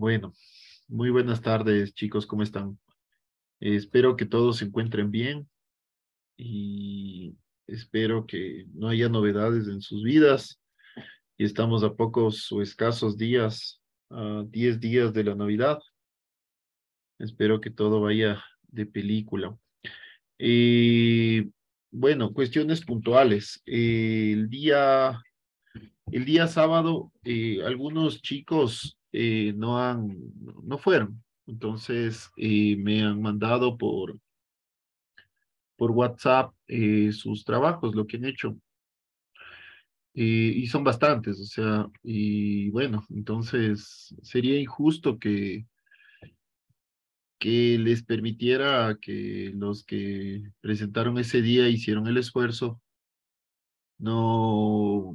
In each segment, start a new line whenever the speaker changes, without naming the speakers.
Bueno, muy buenas tardes chicos, ¿cómo están? Eh, espero que todos se
encuentren bien y espero que no haya novedades en sus vidas. Y estamos a pocos o escasos días, a 10 días de la Navidad. Espero que todo vaya de película. Eh, bueno, cuestiones puntuales. el día el día sábado, eh, algunos chicos eh, no, han, no fueron. Entonces eh, me han mandado por, por WhatsApp eh, sus trabajos, lo que han hecho. y son bastantes, o sea, y bueno, entonces sería injusto que, que les permitiera que los que presentaron ese día hicieron el esfuerzo, no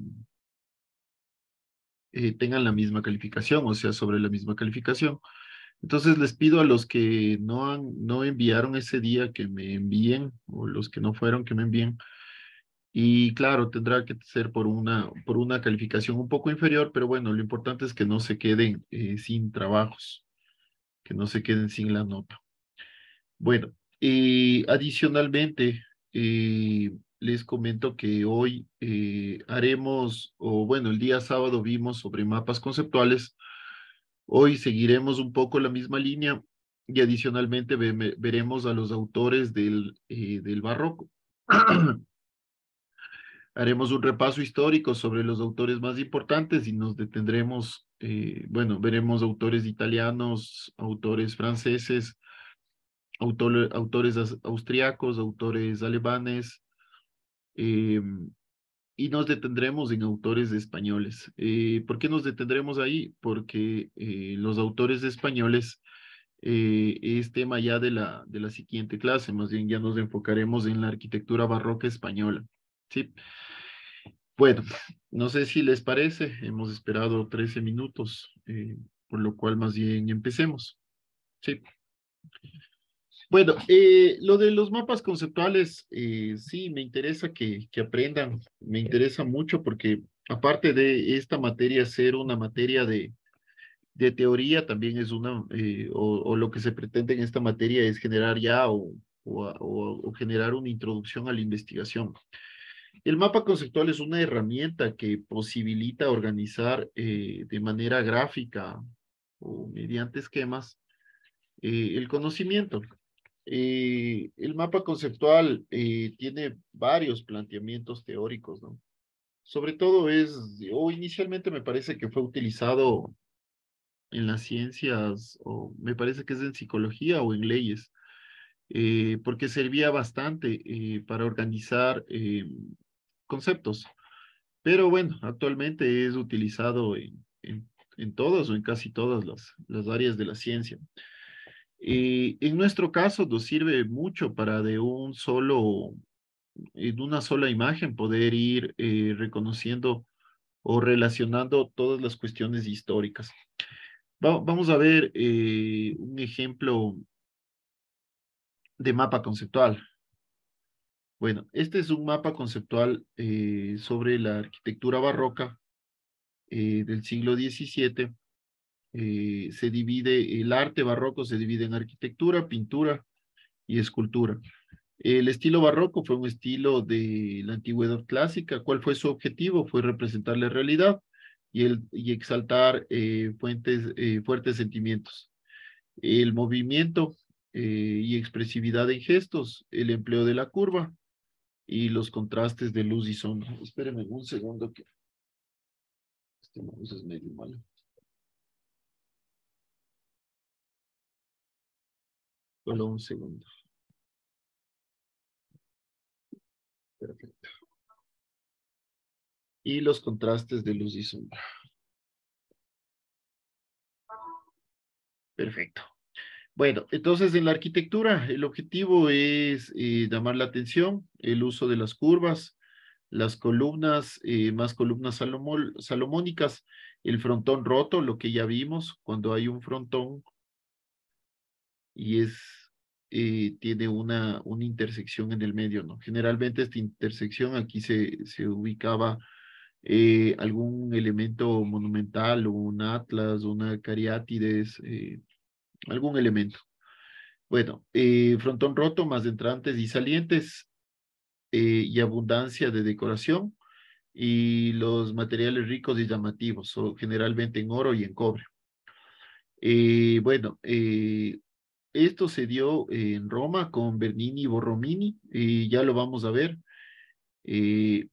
eh, tengan la misma calificación, o sea, sobre la misma calificación. Entonces les pido a los que no, han, no enviaron ese día que me envíen, o los que no fueron que me envíen. Y claro, tendrá que ser por una, por una calificación un poco inferior, pero bueno, lo importante es que no se queden eh, sin trabajos, que no se queden sin la nota. Bueno, y adicionalmente, eh, les comento que hoy eh, haremos, o bueno, el día sábado vimos sobre mapas conceptuales. Hoy seguiremos un poco la misma línea y adicionalmente veremos a los autores del, eh, del barroco. haremos un repaso histórico sobre los autores más importantes y nos detendremos, eh, bueno, veremos autores italianos, autores franceses, autores austriacos, autores alemanes, Em, y nos detendremos en autores españoles. Eh, ¿Por qué nos detendremos ahí? Porque eh, los autores españoles eh, es tema ya de la, de la siguiente clase, más bien ya nos enfocaremos en la arquitectura barroca española. ¿sí? Bueno, no sé si les parece, hemos esperado 13 minutos, por lo cual más bien empecemos. Sí. Bueno, eh, lo de los mapas conceptuales, eh, sí, me interesa que, que, aprendan, me interesa mucho porque aparte de esta materia ser una materia de, teoría, también es una, eh, o, lo que se pretende en esta materia es generar ya o, o, generar una introducción a la investigación. El mapa conceptual es una herramienta que posibilita organizar de manera gráfica o mediante esquemas el conocimiento el mapa conceptual eh, tiene varios planteamientos teóricos, ¿no? Sobre todo es, o inicialmente me parece que fue utilizado en las ciencias, o me parece que es en psicología o en leyes, eh, porque servía bastante eh, para organizar conceptos. Pero bueno, actualmente es utilizado en, en, en, todas o en casi todas las, las áreas de la ciencia en nuestro caso nos sirve mucho para de un solo, en una sola imagen poder ir eh, reconociendo o relacionando todas las cuestiones históricas. vamos a ver eh, un ejemplo de mapa conceptual. Bueno, este es un mapa conceptual eh, sobre la arquitectura barroca del siglo XVII eh, se divide, el arte barroco se divide en arquitectura, pintura y escultura. El estilo barroco fue un estilo de la antigüedad clásica. ¿Cuál fue su objetivo? Fue representar la realidad y, el, y exaltar eh, fuentes, eh, fuertes sentimientos. El movimiento y expresividad en gestos, el empleo de la curva y los contrastes de luz y sombra. Espérenme un segundo
que este es medio malo. Solo un segundo. Perfecto. Y los contrastes de luz y sombra.
Perfecto. Bueno, entonces en la arquitectura el objetivo es eh, llamar la atención, el uso de las curvas, las columnas, eh, más columnas salomónicas, el frontón roto, lo que ya vimos, cuando hay un frontón y es, eh, tiene una, una intersección en el medio, ¿no? Generalmente esta intersección aquí se, se ubicaba eh, algún elemento monumental o un atlas, una cariátides, eh, algún elemento. Bueno, frontón roto, más entrantes y salientes y abundancia de decoración y los materiales ricos y llamativos, generalmente en oro y en cobre. bueno, esto se dio en Roma con Bernini y Borromini, eh, ya lo vamos a ver. Eh,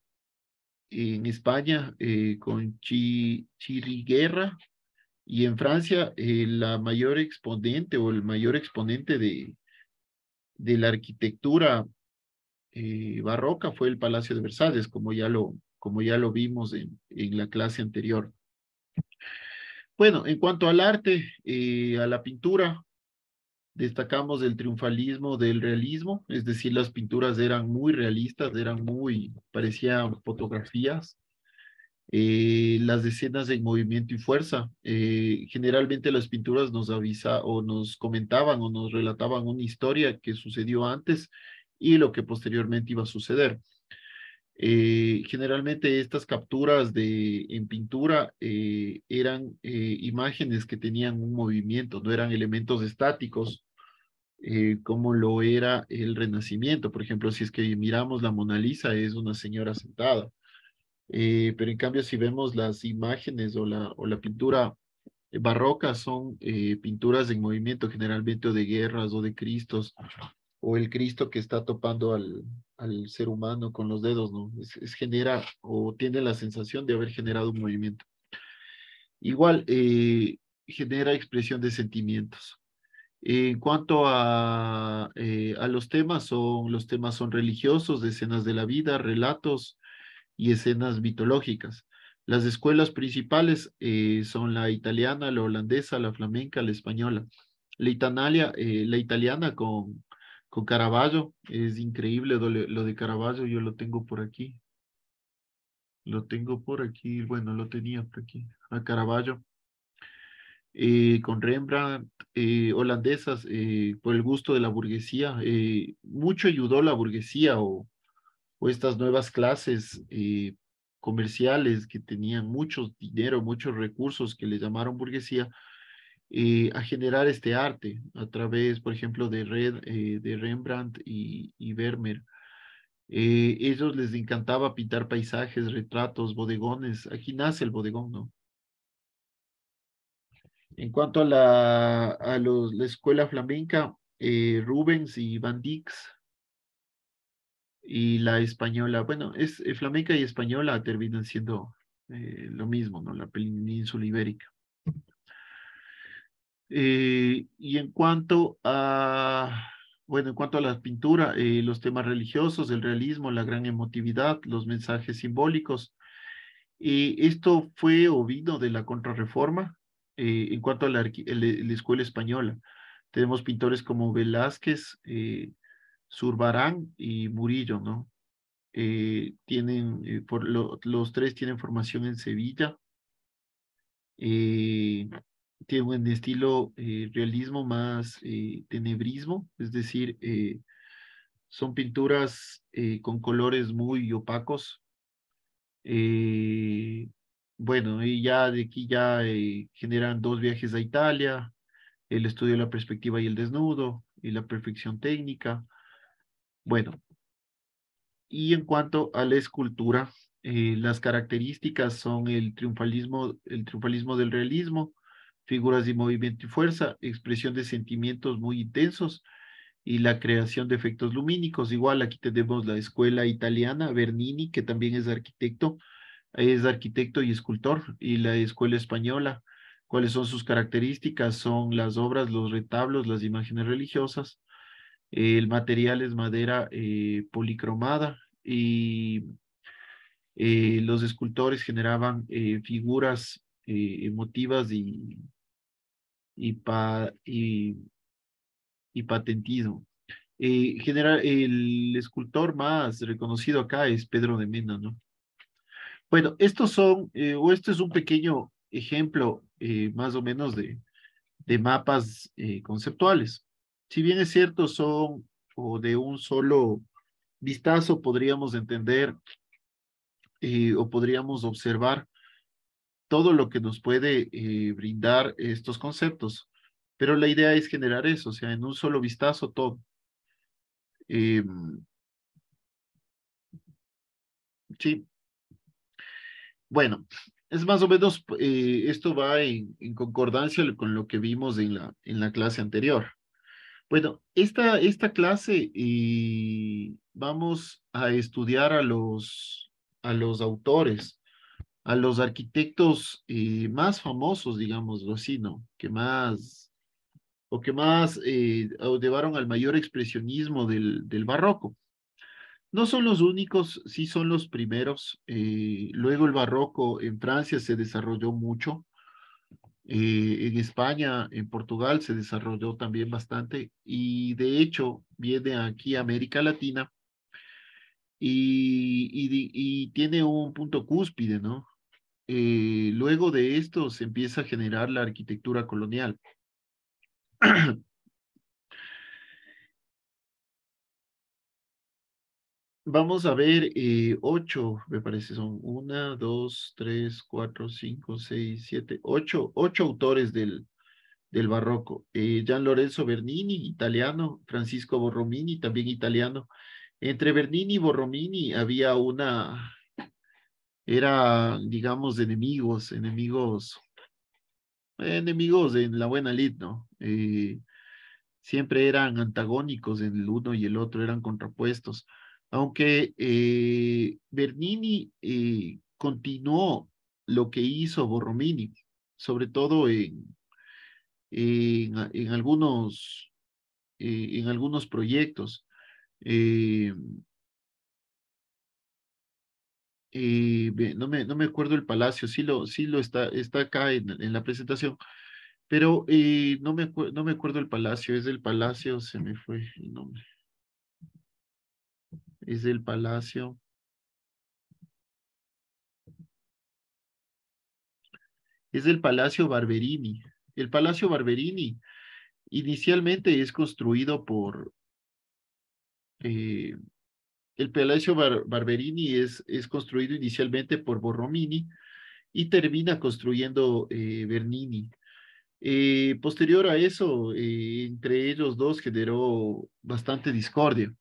en España eh, con Chiriguerra y en Francia la mayor exponente o el mayor exponente de, de la arquitectura barroca fue el Palacio de Versalles, como ya lo, como ya lo vimos en, en la clase anterior. Bueno, en cuanto al arte, a la pintura, destacamos el triunfalismo del realismo, es decir, las pinturas eran muy realistas, eran muy, parecían fotografías. Eh, las escenas de movimiento y fuerza. Eh, generalmente las pinturas nos avisa o nos comentaban o nos relataban una historia que sucedió antes y lo que posteriormente iba a suceder. Eh, generalmente estas capturas de, en pintura eh, eran eh, imágenes que tenían un movimiento, no eran elementos estáticos como lo era el Renacimiento. Por ejemplo, si es que miramos la Mona Lisa, es una señora sentada. pero en cambio, si vemos las imágenes o la, o la pintura barroca, son pinturas en movimiento, generalmente o de guerras o de cristos o el Cristo que está topando al, al ser humano con los dedos, ¿no? Es, es, genera o tiene la sensación de haber generado un movimiento. Igual eh, genera expresión de sentimientos. En cuanto a, eh, a, los temas, son, los temas son religiosos, escenas de la vida, relatos y escenas mitológicas. Las escuelas principales eh, son la italiana, la holandesa, la flamenca, la española. La, italiana, la italiana con con Caravaggio. Es increíble lo, de Caravaggio, yo lo tengo por aquí. Lo tengo por aquí, bueno, lo tenía por aquí, a Caravaggio. Eh, con Rembrandt, eh, holandesas, eh, por el gusto de la burguesía. mucho ayudó la burguesía o estas nuevas clases comerciales que tenían mucho dinero, muchos recursos que le llamaron burguesía, eh, a generar este arte a través, por ejemplo, de, Red, eh, de Rembrandt y, Vermeer. Eh, ellos les encantaba pintar paisajes, retratos, bodegones. Aquí nace el bodegón, ¿no? En cuanto a la, escuela flamenca, eh, Rubens y Van Dix y la española, bueno, es flamenca y española terminan siendo lo mismo, ¿no? La península ibérica. Eh, y en cuanto a, bueno, en cuanto a la pintura, eh, los temas religiosos, el realismo, la gran emotividad, los mensajes simbólicos, eh, esto fue o vino de la contrarreforma en cuanto a la, escuela española. Tenemos pintores como Velázquez, Zurbarán y Murillo, ¿no? tienen, por los tres tienen formación en Sevilla tiene un estilo eh, realismo más eh, tenebrismo, es decir, eh, son pinturas con colores muy opacos. bueno, y ya de aquí ya generan dos viajes a Italia, el estudio de la perspectiva y el desnudo, y la perfección técnica. Bueno, y en cuanto a la escultura, las características son el triunfalismo, el triunfalismo del realismo, figuras de movimiento y fuerza, expresión de sentimientos muy intensos y la creación de efectos lumínicos. Igual aquí tenemos la escuela italiana, Bernini, que también es arquitecto, es arquitecto y escultor, y la escuela española. ¿Cuáles son sus características? Son las obras, los retablos, las imágenes religiosas. El material es madera eh, policromada y eh, los escultores generaban eh, figuras emotivas y, y, pa, patentismo. Eh, general, el escultor más reconocido acá es Pedro de Mena, ¿no? Bueno, estos son, eh, o este es un pequeño ejemplo eh, más o menos de, de mapas conceptuales. Si bien es cierto, son o de un solo vistazo podríamos entender o podríamos observar todo lo que nos puede eh, brindar estos conceptos. Pero la idea es generar eso, o sea, en un solo vistazo todo. Em, sí. Bueno, es más o menos, eh, esto va en, concordancia con lo que vimos en la, en la clase anterior. Bueno, esta, esta clase y vamos a estudiar a los, a los autores a los arquitectos eh, más famosos, digamos, así, ¿no? Que más, o que más eh, llevaron al mayor expresionismo del, del, barroco. No son los únicos, sí son los primeros. Eh, luego el barroco en Francia se desarrolló mucho. en España, en Portugal se desarrolló también bastante y de hecho viene aquí a América Latina y, tiene un punto cúspide, ¿no? Eh, luego de esto se empieza a generar la arquitectura colonial.
Vamos a ver eh, ocho, me parece, son una, dos,
tres, cuatro, cinco, seis, siete, ocho, ocho autores del, del barroco. Eh, Gian Lorenzo Bernini, italiano, Francisco Borromini, también italiano. Entre Bernini y Borromini había una era, digamos, enemigos, enemigos, eh, enemigos en la buena lid, ¿no? Eh, siempre eran antagónicos en el uno y el otro, eran contrapuestos. Aunque eh, Bernini continuó lo que hizo Borromini, sobre todo en, en, en algunos, en algunos proyectos no, me, no, me, acuerdo el palacio, sí lo, sí lo está, está acá en, la presentación, pero eh, no, me, no me acuerdo el palacio, es del palacio, se me fue el nombre.
Es del palacio. Es del Palacio Barberini. El Palacio Barberini
inicialmente es construido por, eh, el Palacio Barberini es, es, construido inicialmente por Borromini y termina construyendo eh, Bernini. Eh, posterior a eso, eh, entre ellos dos generó bastante discordia.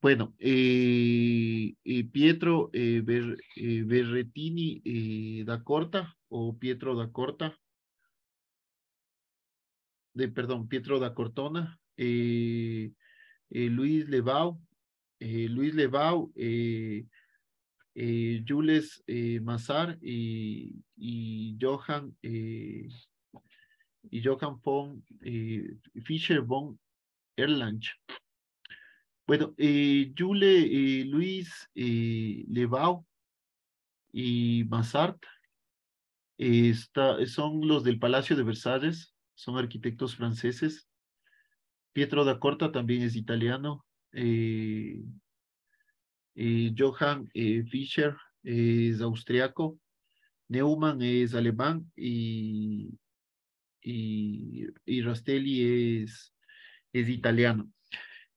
Bueno, Pietro Berretini da Corta o Pietro da Corta, de, perdón, Pietro da Cortona, Luis Levau eh, Luis Lebau, Jules eh, eh, Mazar y, y, Johan y Johan von Fischer von Erlange. Bueno, Jules Luis Lebau y Mazart son los del Palacio de Versalles, son arquitectos franceses. Pietro da Corta también es italiano. Eh, eh, Johann eh, Fischer es austriaco, Neumann es alemán y, y, Rastelli es, es italiano.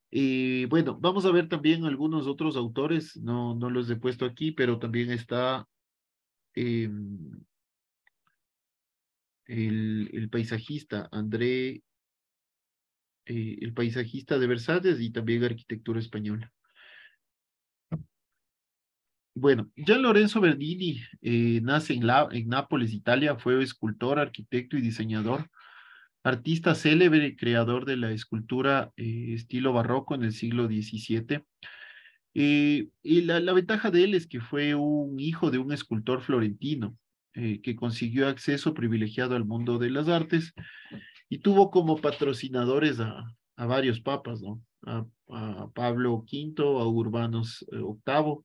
Y bueno, vamos a ver también algunos otros autores, no, no los he puesto aquí, pero también está em, el, el, paisajista André eh, el paisajista de Versalles y también arquitectura española. Bueno, Gian Lorenzo Bernini eh, nace en, en Nápoles, Italia, fue escultor, arquitecto y diseñador, artista célebre, creador de la escultura eh, estilo barroco en el siglo XVII. y la, la, ventaja de él es que fue un hijo de un escultor florentino que consiguió acceso privilegiado al mundo de las artes y tuvo como patrocinadores a, a varios papas, ¿no? A, Pablo V, a Urbanos eh, VIII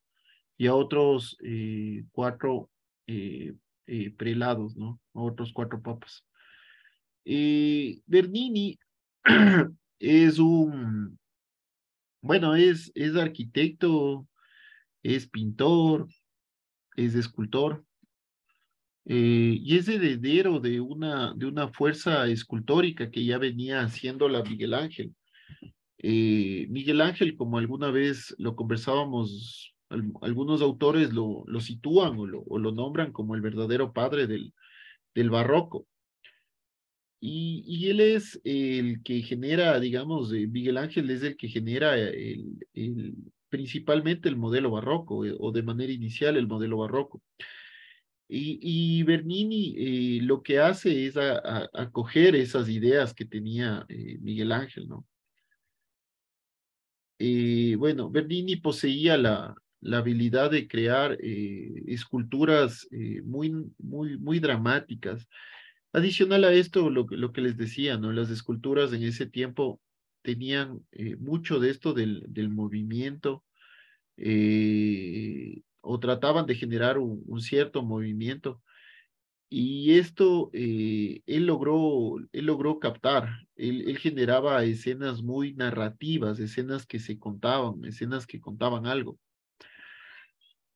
y a otros eh, cuatro eh, prelados, ¿no? A otros cuatro papas. Bernini es un, bueno, es, es arquitecto, es pintor, es escultor, eh, y es heredero de una, de una fuerza escultórica que ya venía haciendo la Miguel Ángel. Eh, Miguel Ángel, como alguna vez lo conversábamos, algunos autores lo, sitúan o lo, nombran como el verdadero padre del, del barroco. Y, él es el que genera, digamos, eh, Miguel Ángel es el que genera el, principalmente el modelo barroco o de manera inicial el modelo barroco. Y, Bernini eh, lo que hace es acoger esas ideas que tenía eh, Miguel Ángel, ¿no? Eh, bueno, Bernini poseía la, habilidad de crear esculturas muy, muy, muy dramáticas. Adicional a esto, lo, que les decía, ¿no? Las esculturas en ese tiempo tenían mucho de esto del, movimiento, o trataban de generar un, cierto movimiento. Y esto eh, él, logró, él logró captar, él, generaba escenas muy narrativas, escenas que se contaban, escenas que contaban algo.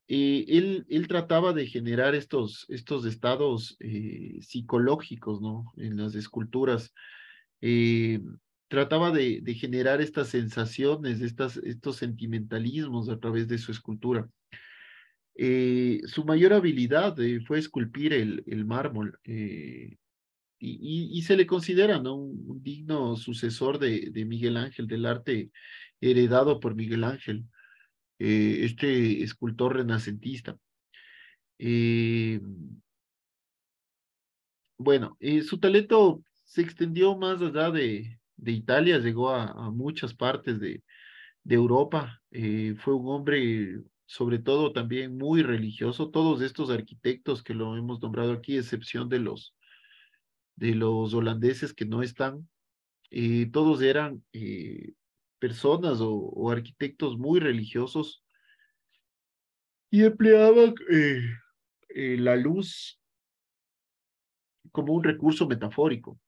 Eh, él, él, trataba de generar estos, estos estados eh, psicológicos ¿no? en las esculturas trataba de, generar estas sensaciones, estas, estos sentimentalismos a través de su escultura. Eh, su mayor habilidad eh, fue esculpir el, mármol eh, y, se le considera ¿no? un, digno sucesor de, Miguel Ángel, del arte heredado por Miguel Ángel, este escultor renacentista. bueno, su talento se extendió más allá de, de Italia, llegó a, muchas partes de, de Europa, fue un hombre sobre todo también muy religioso. Todos estos arquitectos que lo hemos nombrado aquí, excepción de los, de los holandeses que no están, eh, todos eran eh, personas o, arquitectos muy religiosos y empleaban eh, la luz como un recurso metafórico,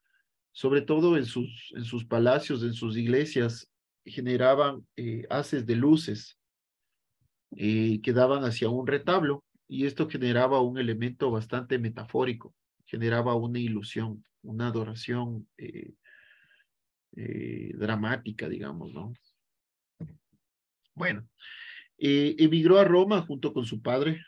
sobre todo en sus, en sus palacios, en sus iglesias, generaban haces de luces eh, quedaban hacia un retablo y esto generaba un elemento bastante metafórico, generaba una ilusión, una adoración eh, eh, dramática, digamos, ¿no? Bueno, emigró a Roma junto con su padre,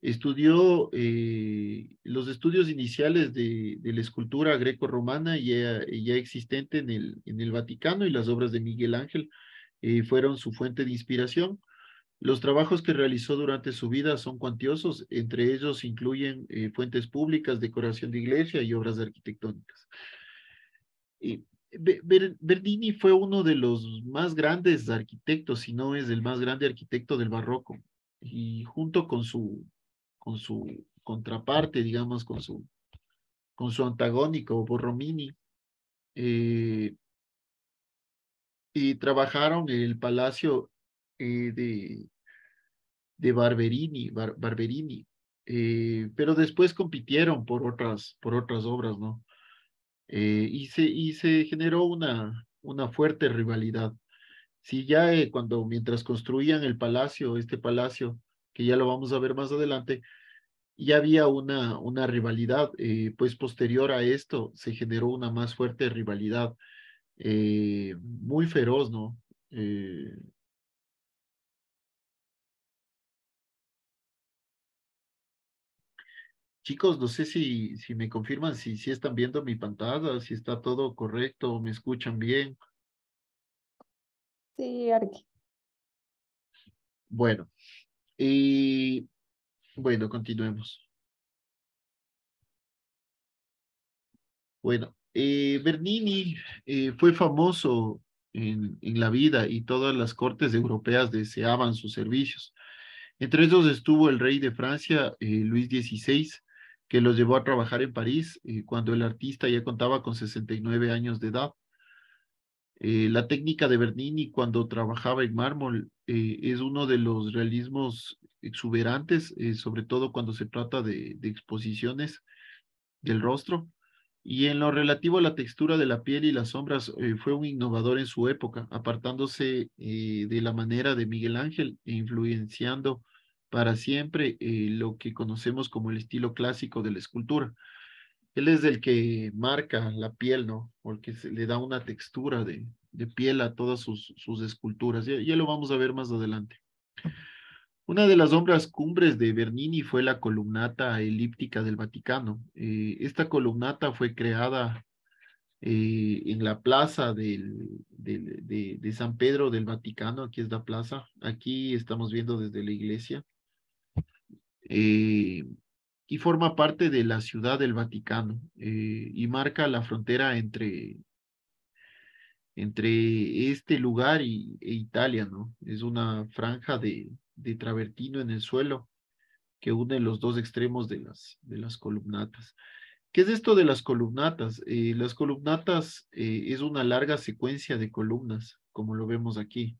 estudió los estudios iniciales de, la escultura greco-romana ya, existente en el, en el Vaticano y las obras de Miguel Ángel fueron su fuente de inspiración. Los trabajos que realizó durante su vida son cuantiosos, entre ellos incluyen eh, fuentes públicas, decoración de iglesia y obras arquitectónicas. Bernini fue uno de los más grandes arquitectos, si no es el más grande arquitecto del barroco, y junto con su, con su contraparte, digamos, con su, con su antagónico, Borromini, eh, y trabajaron el Palacio eh, de, de Barberini, Barberini. Eh, pero después compitieron por otras, por otras obras, ¿no? Eh, y, se, y se generó una, una fuerte rivalidad. Sí, ya cuando, mientras construían el palacio, este palacio, que ya lo vamos a ver más adelante, ya había una, una rivalidad, pues posterior a esto se generó
una más fuerte rivalidad, muy feroz, ¿no? Chicos, no sé si, me confirman si, están viendo mi pantalla,
si está todo correcto, me escuchan bien.
Sí, Arqui. Bueno, y bueno, continuemos. Bueno,
eh, Bernini eh, fue famoso en, la vida y todas las cortes europeas deseaban sus servicios. Entre ellos estuvo el rey de Francia, eh, Luis XVI, que los llevó a trabajar en París eh, cuando el artista ya contaba con 69 años de edad. Eh, la técnica de Bernini cuando trabajaba en mármol eh, es uno de los realismos exuberantes, sobre todo cuando se trata de, de, exposiciones del rostro. Y en lo relativo a la textura de la piel y las sombras, fue un innovador en su época, apartándose de la manera de Miguel Ángel e influenciando para siempre eh, lo que conocemos como el estilo clásico de la escultura. Él es el que marca la piel, ¿no? Porque se le da una textura de, piel a todas sus, esculturas. Ya, ya, lo vamos a ver más adelante. Una de las obras cumbres de Bernini fue la columnata elíptica del Vaticano. Eh, esta columnata fue creada eh, en la plaza del, de San Pedro del Vaticano. Aquí es la plaza. Aquí estamos viendo desde la iglesia. Eh, y forma parte de la ciudad del Vaticano eh, y marca la frontera entre, entre este lugar y, e Italia, ¿no? Es una franja de, travertino en el suelo que une los dos extremos de las, de las columnatas. ¿Qué es esto de las columnatas? Eh, las columnatas es una larga secuencia de columnas, como lo vemos aquí.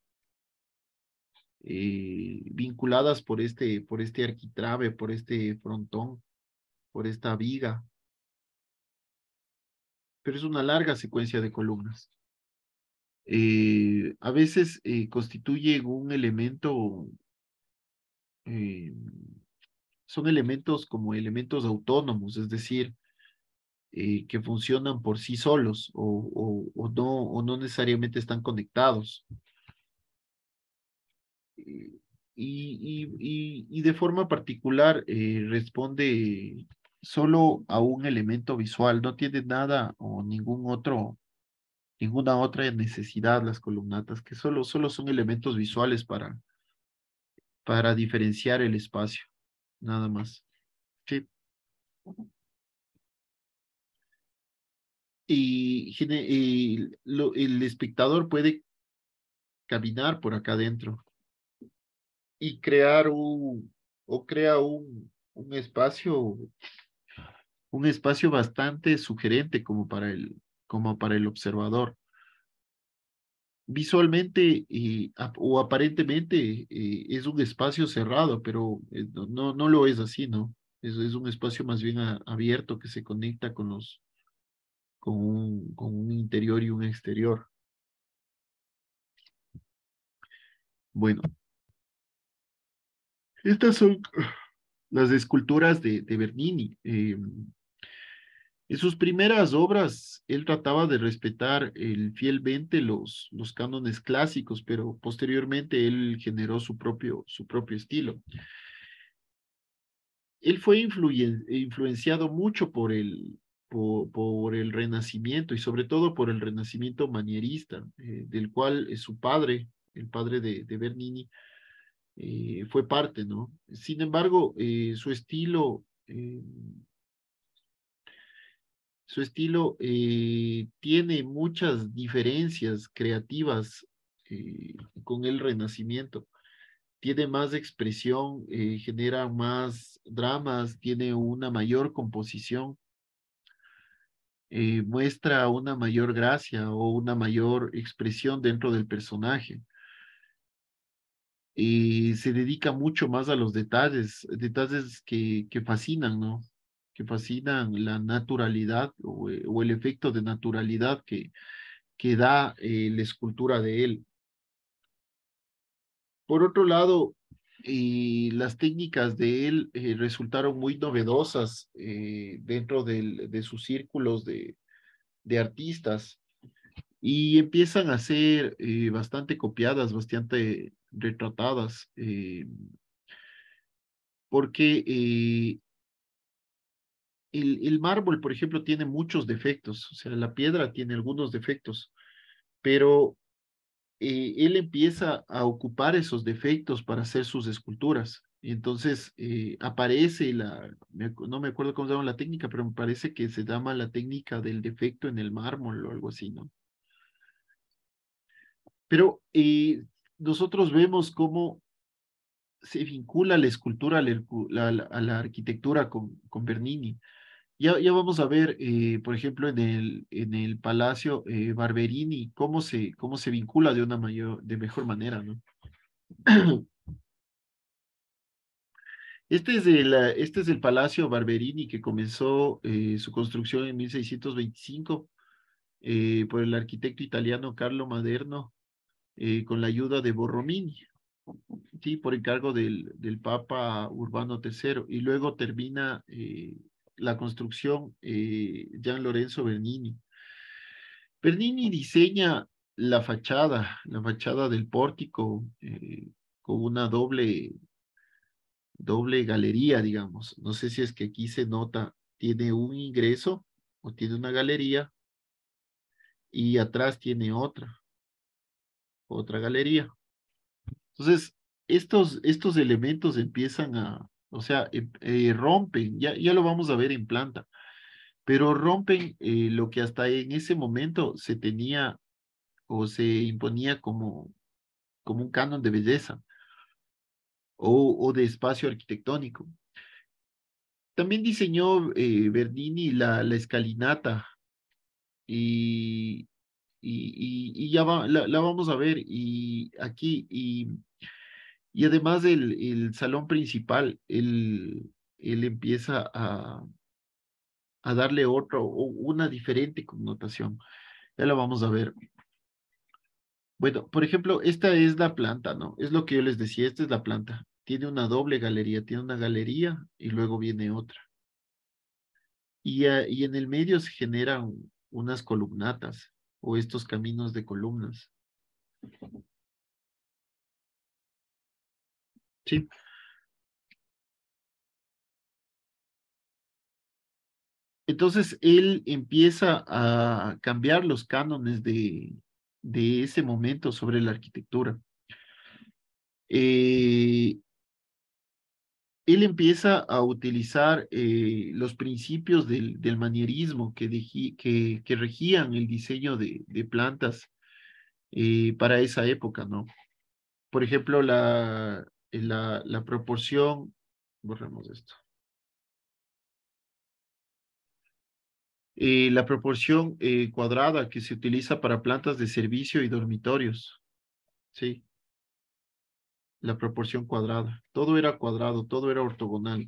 Eh, vinculadas por este, por este arquitrabe, por este frontón, por esta viga. Pero es una larga secuencia de columnas. Eh, a veces constituyen eh, constituye un elemento, son elementos como elementos autónomos, es decir, que funcionan por sí solos o, no, o no necesariamente están conectados. Eh, y, de forma particular eh, responde solo a un elemento visual, no tiene nada o ningún otro, ninguna otra necesidad las columnatas, que solo, solo son elementos visuales para, para diferenciar el espacio, nada más. Y, el espectador puede caminar por acá adentro. Y crear un, o crea un, un espacio, un espacio bastante sugerente como para el como para el observador visualmente eh, o aparentemente eh, es un espacio cerrado, pero eh, no, no lo es así, ¿no? Es, es un espacio más bien abierto que se conecta con los con
un, con un interior y un exterior. Bueno, estas son las
esculturas de, Bernini. Eh, en sus primeras obras, él trataba de respetar fielmente los, cánones clásicos, pero posteriormente él generó su propio, estilo. Él fue influenciado mucho por el, Renacimiento y sobre todo por el Renacimiento manierista, eh, del cual su padre, el padre de Bernini, eh, fue parte, ¿no? Sin embargo, eh, su estilo, eh, su estilo tiene muchas diferencias creativas con el Renacimiento. Tiene más expresión, genera más dramas, tiene una mayor composición. muestra una mayor gracia o una mayor expresión dentro del personaje se dedica mucho más a los detalles, detalles que, que fascinan, ¿no? Que fascinan la naturalidad o, eh, el efecto de naturalidad que, que da eh, la escultura de él. Por otro lado, las técnicas de él eh, resultaron muy novedosas dentro del, de sus círculos de, de artistas y empiezan a ser bastante copiadas, bastante retratadas, eh, porque eh, el, mármol, por ejemplo, tiene muchos defectos, o sea, la piedra tiene algunos defectos, pero eh, él empieza a ocupar esos defectos para hacer sus esculturas. Y entonces aparece la, no me acuerdo cómo se llama la técnica, pero me parece que se llama la técnica del defecto en el mármol o algo así, ¿no? Pero nosotros vemos cómo se vincula la escultura a la, arquitectura con, Bernini. Ya, vamos a ver, eh, por ejemplo, en el, Palacio eh, Barberini, cómo se, vincula de una mayor, de mejor manera, este, este es, el, Palacio Barberini que comenzó eh, su construcción en 1625 por el arquitecto italiano Carlo Maderno eh, con la ayuda de Borromini, ¿sí? por encargo del, Papa Urbano III, y luego termina eh, la construcción eh, Gian Lorenzo Bernini. Bernini diseña la fachada, la fachada del pórtico, con una doble, doble galería, digamos. No sé si es que aquí se nota, tiene un ingreso o tiene una galería y atrás tiene otra otra galería. Entonces, estos, estos elementos empiezan a, o sea, em, eh, rompen, ya, ya lo vamos a ver en planta, pero rompen eh, lo que hasta en ese momento se tenía o se imponía como, como un canon de belleza o, o de espacio arquitectónico. También diseñó eh, Bernini la, la escalinata y, y, ya la, vamos a ver y aquí y, además del salón principal, él, empieza a, a darle otra o una diferente connotación. Ya la vamos a ver. Bueno, por ejemplo, esta es la planta, ¿no? Es lo que yo les decía, esta es la planta. Tiene una doble galería, tiene una galería y luego viene otra. y ah, en el medio se generan unas
columnatas o estos caminos de columnas. Sí. Entonces él empieza a
cambiar los cánones de, ese momento sobre la arquitectura. Eh, él empieza a utilizar eh, los principios del, manierismo que, regían el diseño de, plantas eh, para esa época, ¿no? Por ejemplo, la, la, proporción, borremos esto. la proporción eh, cuadrada que se utiliza para plantas de servicio y dormitorios, ¿sí? la proporción cuadrada. Todo era cuadrado, todo era ortogonal.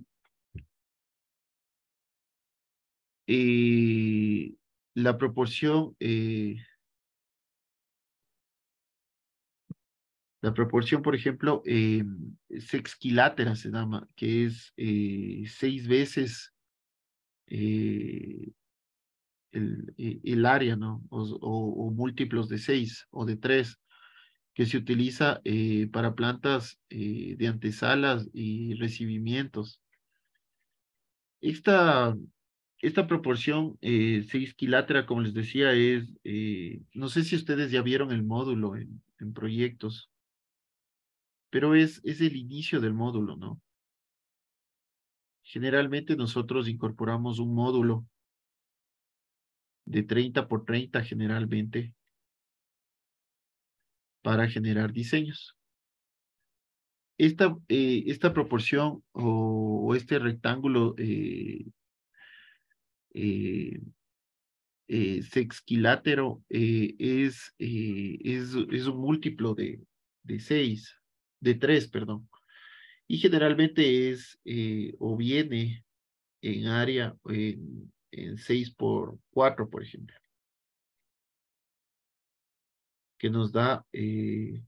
Y la proporción, eh, la
proporción, por ejemplo, eh, sexquilátera se llama, que es eh, seis veces eh, el, el, área, ¿no? o múltiplos de seis o de tres que se utiliza eh, para plantas eh, de antesalas y recibimientos. Esta, esta proporción eh, seisquilátera, como les decía, es, eh, no sé si ustedes ya vieron el módulo en, proyectos, pero es, es el inicio del módulo, ¿no? Generalmente nosotros incorporamos un módulo de 30 por 30 generalmente para generar diseños. Esta, eh, esta proporción o, este rectángulo eh, eh, sexquilátero es, es, es, un múltiplo de, de seis, de tres, perdón. Y generalmente es o viene
en área en, en seis por cuatro, por ejemplo que nos da eh,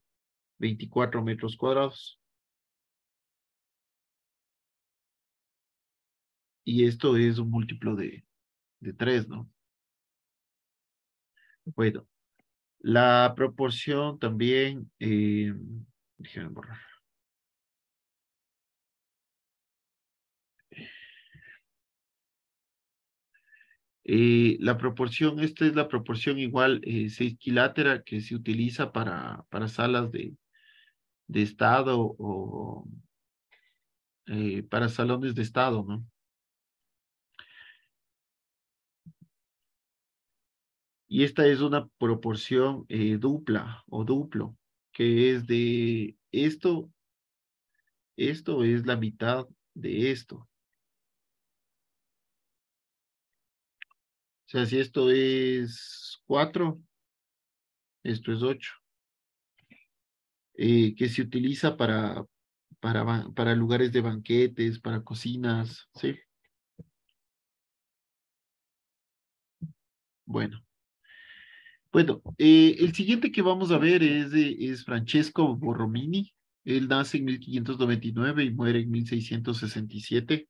veinticuatro 24 metros cuadrados. Y esto es un múltiplo de, de 3, ¿no? Bueno, la proporción también, eh, déjenme borrar. Eh, la proporción, esta es la
proporción igual eh, equilátera, que se utiliza para, para salas de,
estado o eh, para salones de estado, ¿no?
Y esta es una proporción eh, dupla o duplo, que es de esto, esto es la mitad de esto.
O sea, si esto es cuatro, esto es ocho, eh,
que se utiliza para, para, para lugares de banquetes, para cocinas, ¿sí? Bueno. Bueno, eh, el siguiente que vamos a ver es, es Francesco Borromini. Él nace en 1599 y muere en 1667.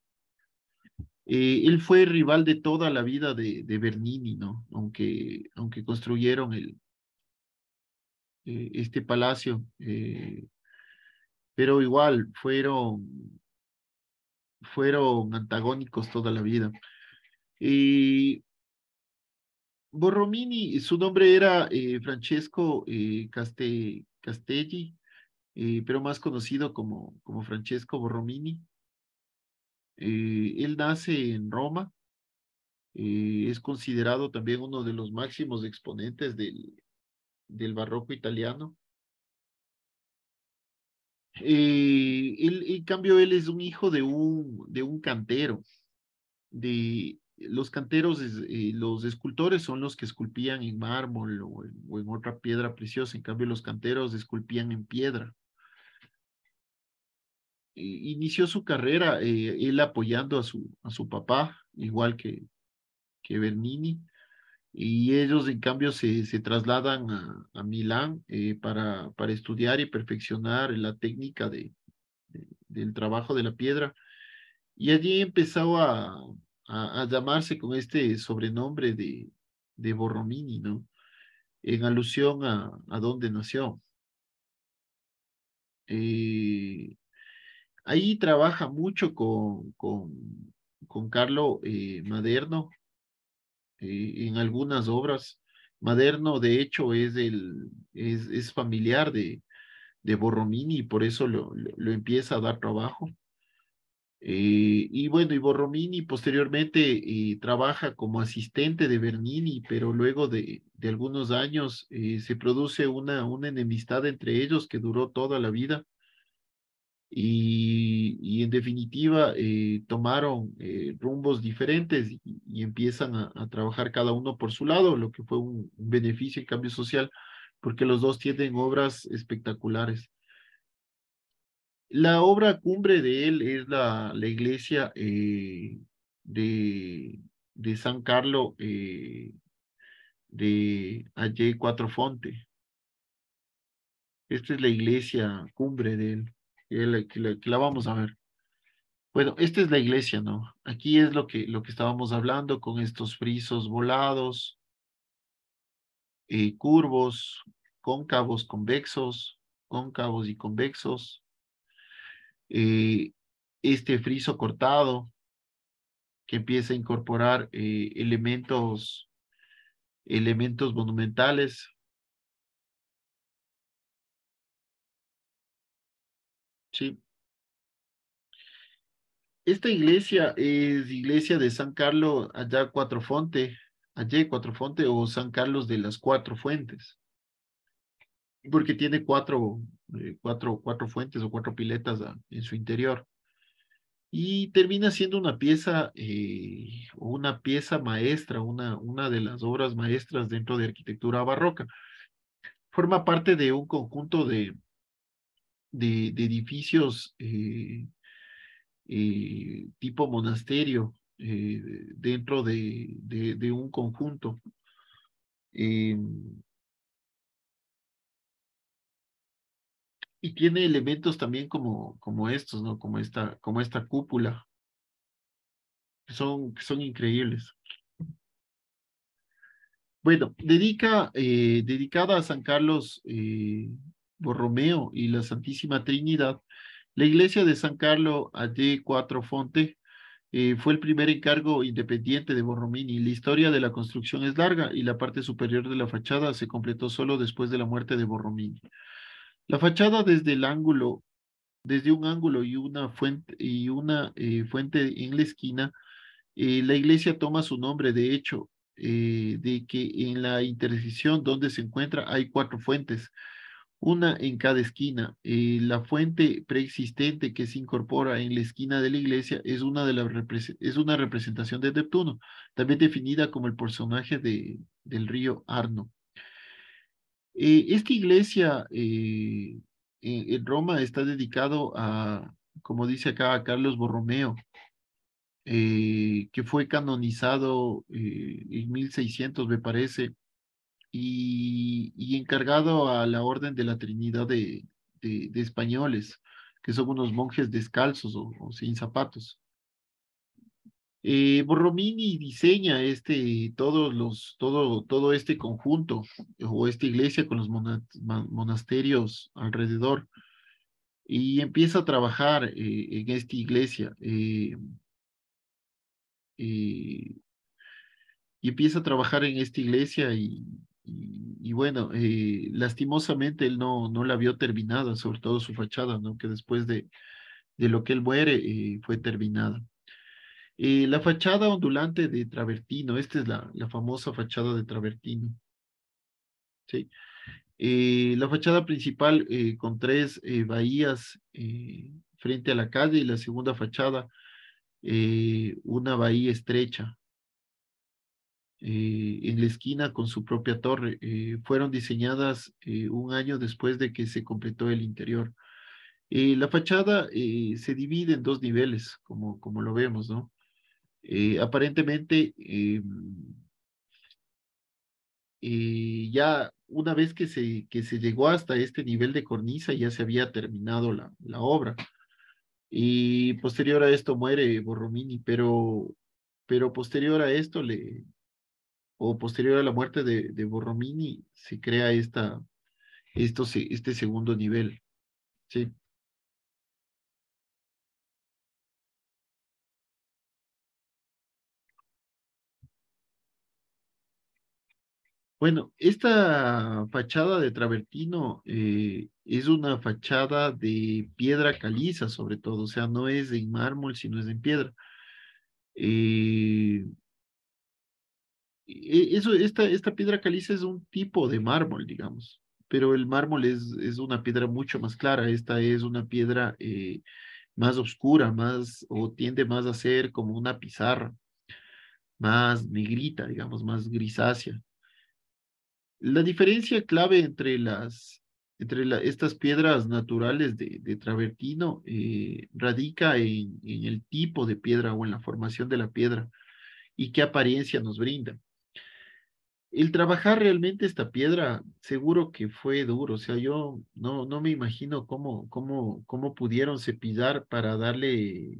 Eh, él fue rival de toda la vida de, Bernini, ¿no? Aunque, construyeron el, eh, este palacio. Eh, pero igual fueron, fueron antagónicos toda la vida. Borromini, su nombre era Francesco Castelli, pero más conocido como, como Francesco Borromini. Eh, él nace en Roma, eh, es considerado también uno de los máximos exponentes del, del barroco italiano. Eh, él, en cambio, él es un hijo de un, de un cantero. De, los canteros, los escultores son los que esculpían en mármol o en, otra piedra preciosa, en cambio los canteros esculpían en piedra. Eh, inició su carrera eh, él apoyando a su, a su papá, igual que, que Bernini, y ellos en cambio se, se trasladan a, a Milán eh, para, para estudiar y perfeccionar la técnica de, del trabajo de la piedra. Y allí empezó a, a, llamarse con este sobrenombre de, de Borromini, ¿no? En alusión a, a dónde nació. Ahí trabaja mucho con, con, con Carlo eh, Maderno eh, en algunas obras. Maderno, de hecho, es, el, es, es familiar de, de Borromini y por eso lo, lo, empieza a dar trabajo. Eh, y bueno, y Borromini posteriormente trabaja como asistente de Bernini, pero luego de, de algunos años se produce una, una enemistad entre ellos que duró toda la vida y, en definitiva eh, tomaron eh, rumbos diferentes y, empiezan a, trabajar cada uno por su lado, lo que fue un, beneficio y cambio social, porque los dos tienen obras espectaculares. La obra cumbre de él es la, iglesia eh, de, de, San Carlos de Allé Cuatro Fonte. Esta es la iglesia cumbre de él que la, vamos a ver. Bueno, esta es la iglesia, ¿no? Aquí es lo que, lo que estábamos hablando con estos frisos volados, eh, curvos, cóncavos, convexos, cóncavos y convexos. Eh, este friso cortado
que empieza a incorporar eh, elementos, elementos monumentales. Esta iglesia
es iglesia de San Carlos allá Cuatro Fonte, allá Cuatro Fuentes o San Carlos de las Cuatro Fuentes, porque tiene cuatro, eh, cuatro, cuatro fuentes o cuatro piletas ah, en su interior. Y termina siendo una pieza, eh, una pieza maestra, una, una de las obras maestras dentro de arquitectura barroca. Forma parte de un conjunto de, de, edificios eh, eh, tipo
monasterio eh, dentro de, un conjunto. y tiene elementos también como, como estos, ¿no? Como esta, como esta cúpula.
Que son, que son increíbles. Bueno, dedica, eh, dedicada a San Carlos Borromeo y la Santísima Trinidad, la iglesia de San Carlo a Cuatro Fonte eh, fue el primer encargo independiente de Borromini. La historia de la construcción es larga y la parte superior de la fachada se completó solo después de la muerte de Borromini. La fachada desde el ángulo, desde un ángulo y una fuente, y una, eh, fuente en la esquina, eh, la iglesia toma su nombre, de hecho, de que en la intersección donde se encuentra hay cuatro fuentes una en cada esquina. Eh, la fuente preexistente que se incorpora en la esquina de la iglesia es una, de es una representación de Neptuno, también definida como el personaje de, del río Arno. Eh, esta iglesia eh, en, Roma está dedicado a, como dice acá, Carlos Borromeo, que fue canonizado en 1600, me parece, y, y, encargado a la Orden de la Trinidad de, de, Españoles, que son unos monjes descalzos o, sin zapatos. Eh, Borromini diseña este, todos los, todo, todo este conjunto o esta iglesia con los monasterios alrededor y empieza a trabajar en esta iglesia. y empieza a trabajar en esta iglesia y, y, bueno, eh, lastimosamente él no, no la vio terminada, sobre todo su fachada, que después de, lo que él muere eh, fue terminada. Eh, la fachada ondulante de Travertino, esta es la, la famosa fachada de Travertino. ¿sí? la fachada principal con tres bahías frente a la calle y la segunda fachada, una bahía estrecha, eh, en la esquina con su propia torre. Eh, fueron diseñadas eh, un año después de que se completó el interior. la fachada se divide en dos niveles, como, como lo vemos, ¿no? aparentemente, ya una vez que se, que se llegó hasta este nivel de cornisa, ya se había terminado la, la obra. Y posterior a esto muere Borromini, pero, pero posterior a esto le, o posterior a la muerte de,
Borromini, se crea esta, esto, este segundo nivel. ¿sí?
Bueno, esta fachada de travertino eh, es una fachada de piedra caliza sobre todo, o sea, no es de mármol, sino es de piedra. Eh, e, eso, esta, esta piedra caliza es un tipo de mármol, digamos, pero el mármol es, es una piedra mucho más clara, esta es una piedra eh, más oscura, más, o tiende más a ser como una pizarra, más negrita, digamos, más grisácea. La diferencia clave entre las, entre estas piedras naturales de, de travertino eh, radica en, en, el tipo de piedra o en la formación de la piedra y qué apariencia nos brinda el trabajar realmente esta piedra, seguro que fue duro. O sea, yo no, no me imagino cómo, cómo, cómo pudieron cepillar para darle,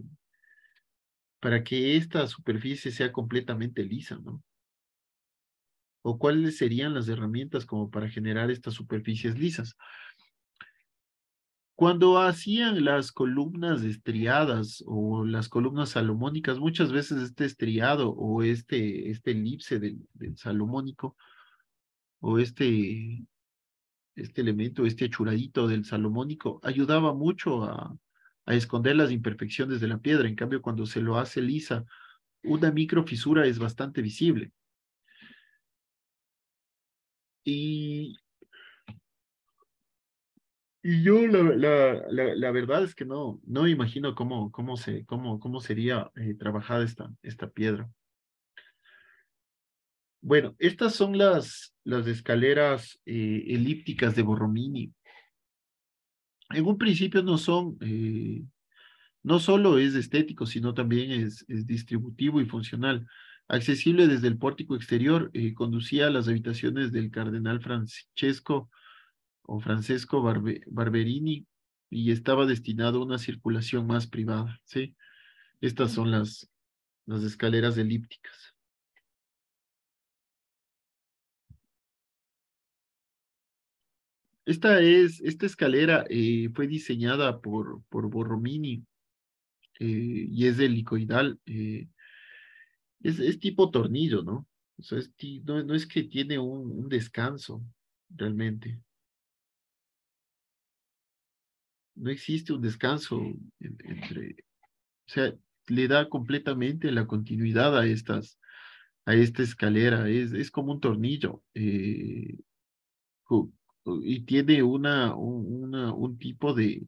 para que esta superficie sea completamente lisa, ¿no? O cuáles serían las herramientas como para generar estas superficies lisas. Cuando hacían las columnas estriadas o las columnas salomónicas, muchas veces este estriado o este, este elipse del, salomónico o este, este elemento, este achuradito del salomónico, ayudaba mucho a, a esconder las imperfecciones de la piedra. En cambio, cuando se lo hace lisa, una microfisura es bastante visible. Y y yo la, verdad es que no, no imagino cómo, cómo, cómo, sería eh, trabajada esta, esta piedra. Bueno, estas son las, las escaleras eh, elípticas de Borromini. En un principio no son, eh, no solo es estético, sino también es, es, distributivo y funcional. Accesible desde el pórtico exterior, conducía a las habitaciones del cardenal Francesco o Francesco Barberini y estaba destinado a una circulación más privada. ¿sí? Estas son las,
las escaleras elípticas. Esta, es, esta escalera eh, fue
diseñada por, por Borromini eh, y es helicoidal. Eh, es, tipo tornillo, ¿no? no, no, es que tiene un descanso realmente. no existe un descanso entre, o sea, le da completamente la continuidad a estas, a esta escalera, es, es como un tornillo eh, y tiene una, una, un tipo de,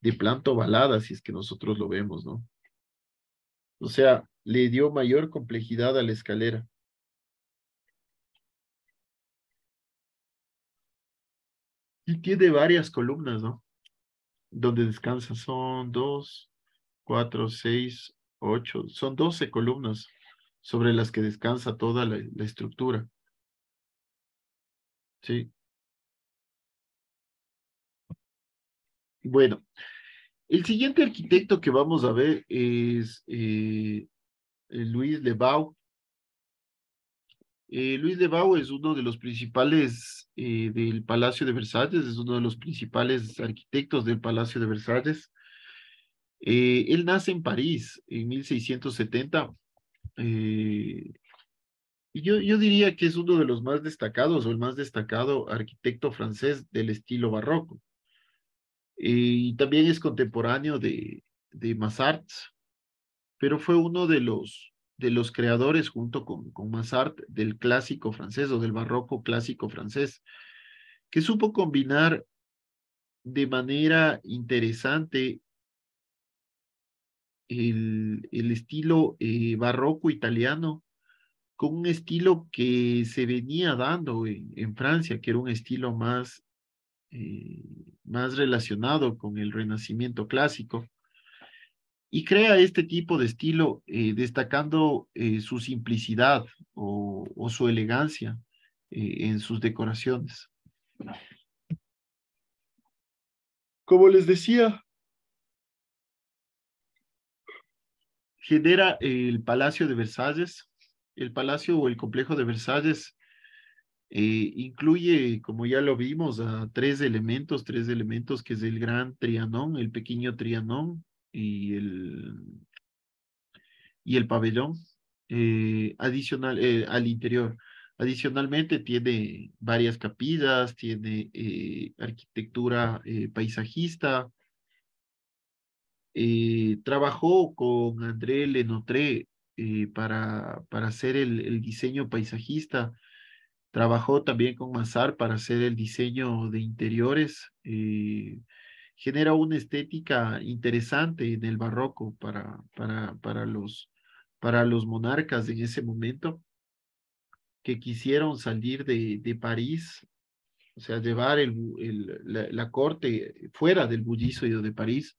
de planta ovalada, si es que nosotros lo vemos, ¿no? O sea,
le dio mayor complejidad a la escalera. Y tiene varias columnas, ¿no?
donde descansa son dos, cuatro, seis, ocho, son doce
columnas sobre las que descansa toda la, estructura. Sí. Bueno, el siguiente arquitecto que vamos a ver es eh, eh,
Luis Lebau. Eh, Luis de Bau es uno de los principales eh, del Palacio de Versalles, es uno de los principales arquitectos del Palacio de Versalles. Eh, él nace en París en 1670. y yo, yo diría que es uno de los más destacados o el más destacado arquitecto francés del estilo barroco. y también es contemporáneo de, de Massart, pero fue uno de los de los creadores junto con, con Massart del clásico francés o del barroco clásico francés, que supo combinar de manera interesante el, el estilo eh, barroco italiano con un estilo que se venía dando en, Francia, que era un estilo más, eh, más relacionado con el renacimiento clásico y crea este tipo de estilo eh, destacando eh, su simplicidad o, su elegancia eh, en sus decoraciones.
Como les decía, genera el
Palacio de Versalles. El Palacio o el Complejo de Versalles incluye, como ya lo vimos, a tres elementos, tres elementos que es el gran trianón, el pequeño trianón, y el, y el pabellón eh, adicional eh, al interior. Adicionalmente tiene varias capillas, tiene eh, arquitectura paisajista. trabajó con André Lenotré para, para hacer el, el, diseño paisajista. Trabajó también con Mazar para hacer el diseño de interiores genera una estética interesante en el barroco para, para, para, los, para los monarcas en ese momento que quisieron salir de, de París, o sea, llevar el, el, la, corte fuera del bullicio de París.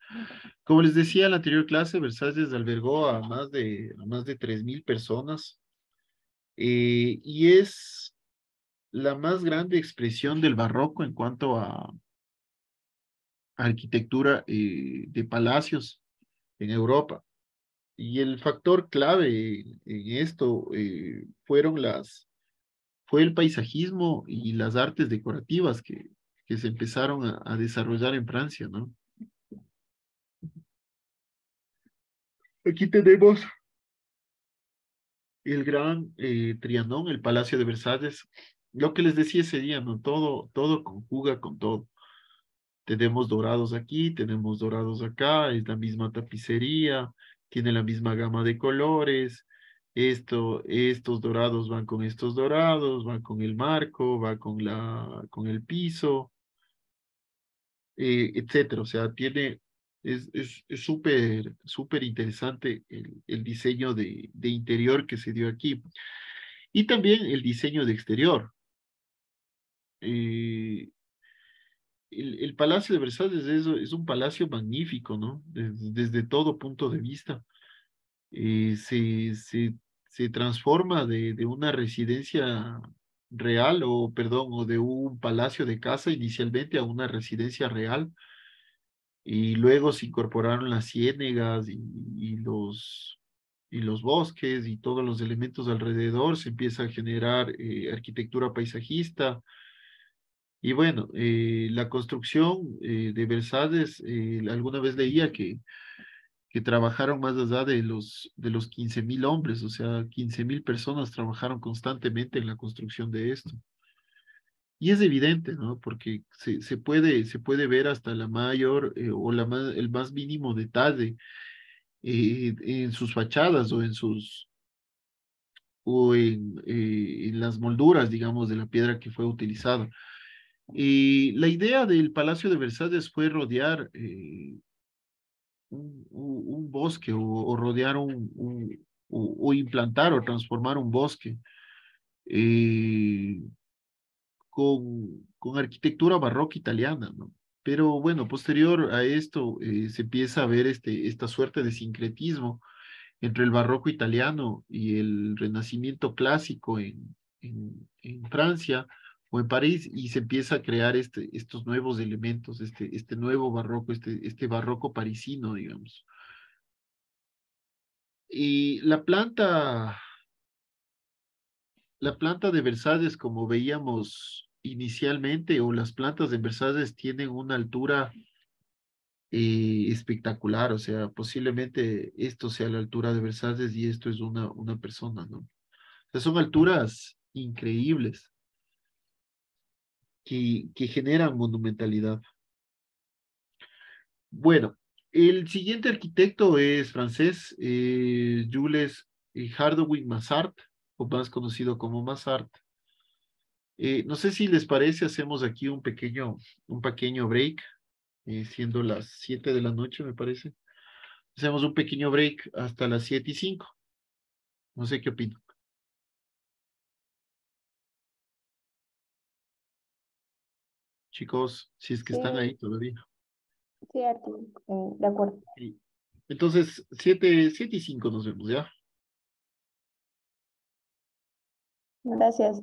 Como les decía en la anterior clase, Versalles albergó a más de, a más de 3.000 personas eh, y es la más grande expresión del barroco en cuanto a, arquitectura eh, de palacios en Europa. Y el factor clave en, esto eh, fueron las, fue el paisajismo y las artes decorativas que, que se empezaron a, desarrollar en Francia, ¿no?
Aquí tenemos el gran eh, Trianón, el Palacio de Versalles. Lo que les
decía ese día, ¿no? Todo, todo conjuga con todo. Tenemos dorados aquí, tenemos dorados acá, es la misma tapicería, tiene la misma gama de colores. Esto, estos dorados van con estos dorados, van con el marco, va con, la, con el piso, eh, etcétera. O sea, tiene, es súper, es, súper interesante el, el diseño de, de interior que se dio aquí. Y también el diseño de exterior. Eh, el, Palacio de Versalles es, es, un palacio magnífico, ¿no? Desde, todo punto de vista. Eh, se, se, transforma de, una residencia real, o perdón, o de un palacio de casa inicialmente a una residencia real. Y luego se incorporaron las ciénegas y, los, y los bosques y todos los elementos alrededor. Se empieza a generar eh, arquitectura paisajista, y bueno, eh, la construcción eh, de Versades, eh, alguna vez leía que, que trabajaron más allá de los, de los 15 mil hombres, o sea, 15 mil personas trabajaron constantemente en la construcción de esto. Y es evidente, ¿no? Porque se, se puede, se puede ver hasta la mayor o la el más mínimo detalle en sus fachadas o en sus, o en, en, las molduras, digamos, de la piedra que fue utilizada la idea del Palacio de Versalles fue rodear eh, un, bosque o, rodear o, implantar o transformar un bosque eh, con, arquitectura barroca italiana, Pero bueno, posterior a esto eh, se empieza a ver este, esta suerte de sincretismo entre el barroco italiano y el renacimiento clásico en, en Francia, en París y se empieza a crear este, estos nuevos elementos, este, este nuevo barroco, este, este barroco parisino, digamos. Y la planta, la planta de Versalles, como veíamos inicialmente, o las plantas de Versalles tienen una altura eh, espectacular, o sea, posiblemente esto sea la altura de Versalles y esto es una, una persona, ¿no? O sea, son alturas increíbles que, generan monumentalidad. Bueno, el siguiente arquitecto es francés, eh, Jules eh, Hardouin Massart, o más conocido como Massart. Eh, no sé si les parece, hacemos aquí un pequeño, un pequeño break, siendo las
7 de la noche, me parece. Hacemos un pequeño break hasta las 7 y 5. No sé qué opino. chicos, si es que están ahí todavía. Cierto, eh, de acuerdo. Entonces, 7 siete, siete y 5 nos vemos, ¿ya? Gracias.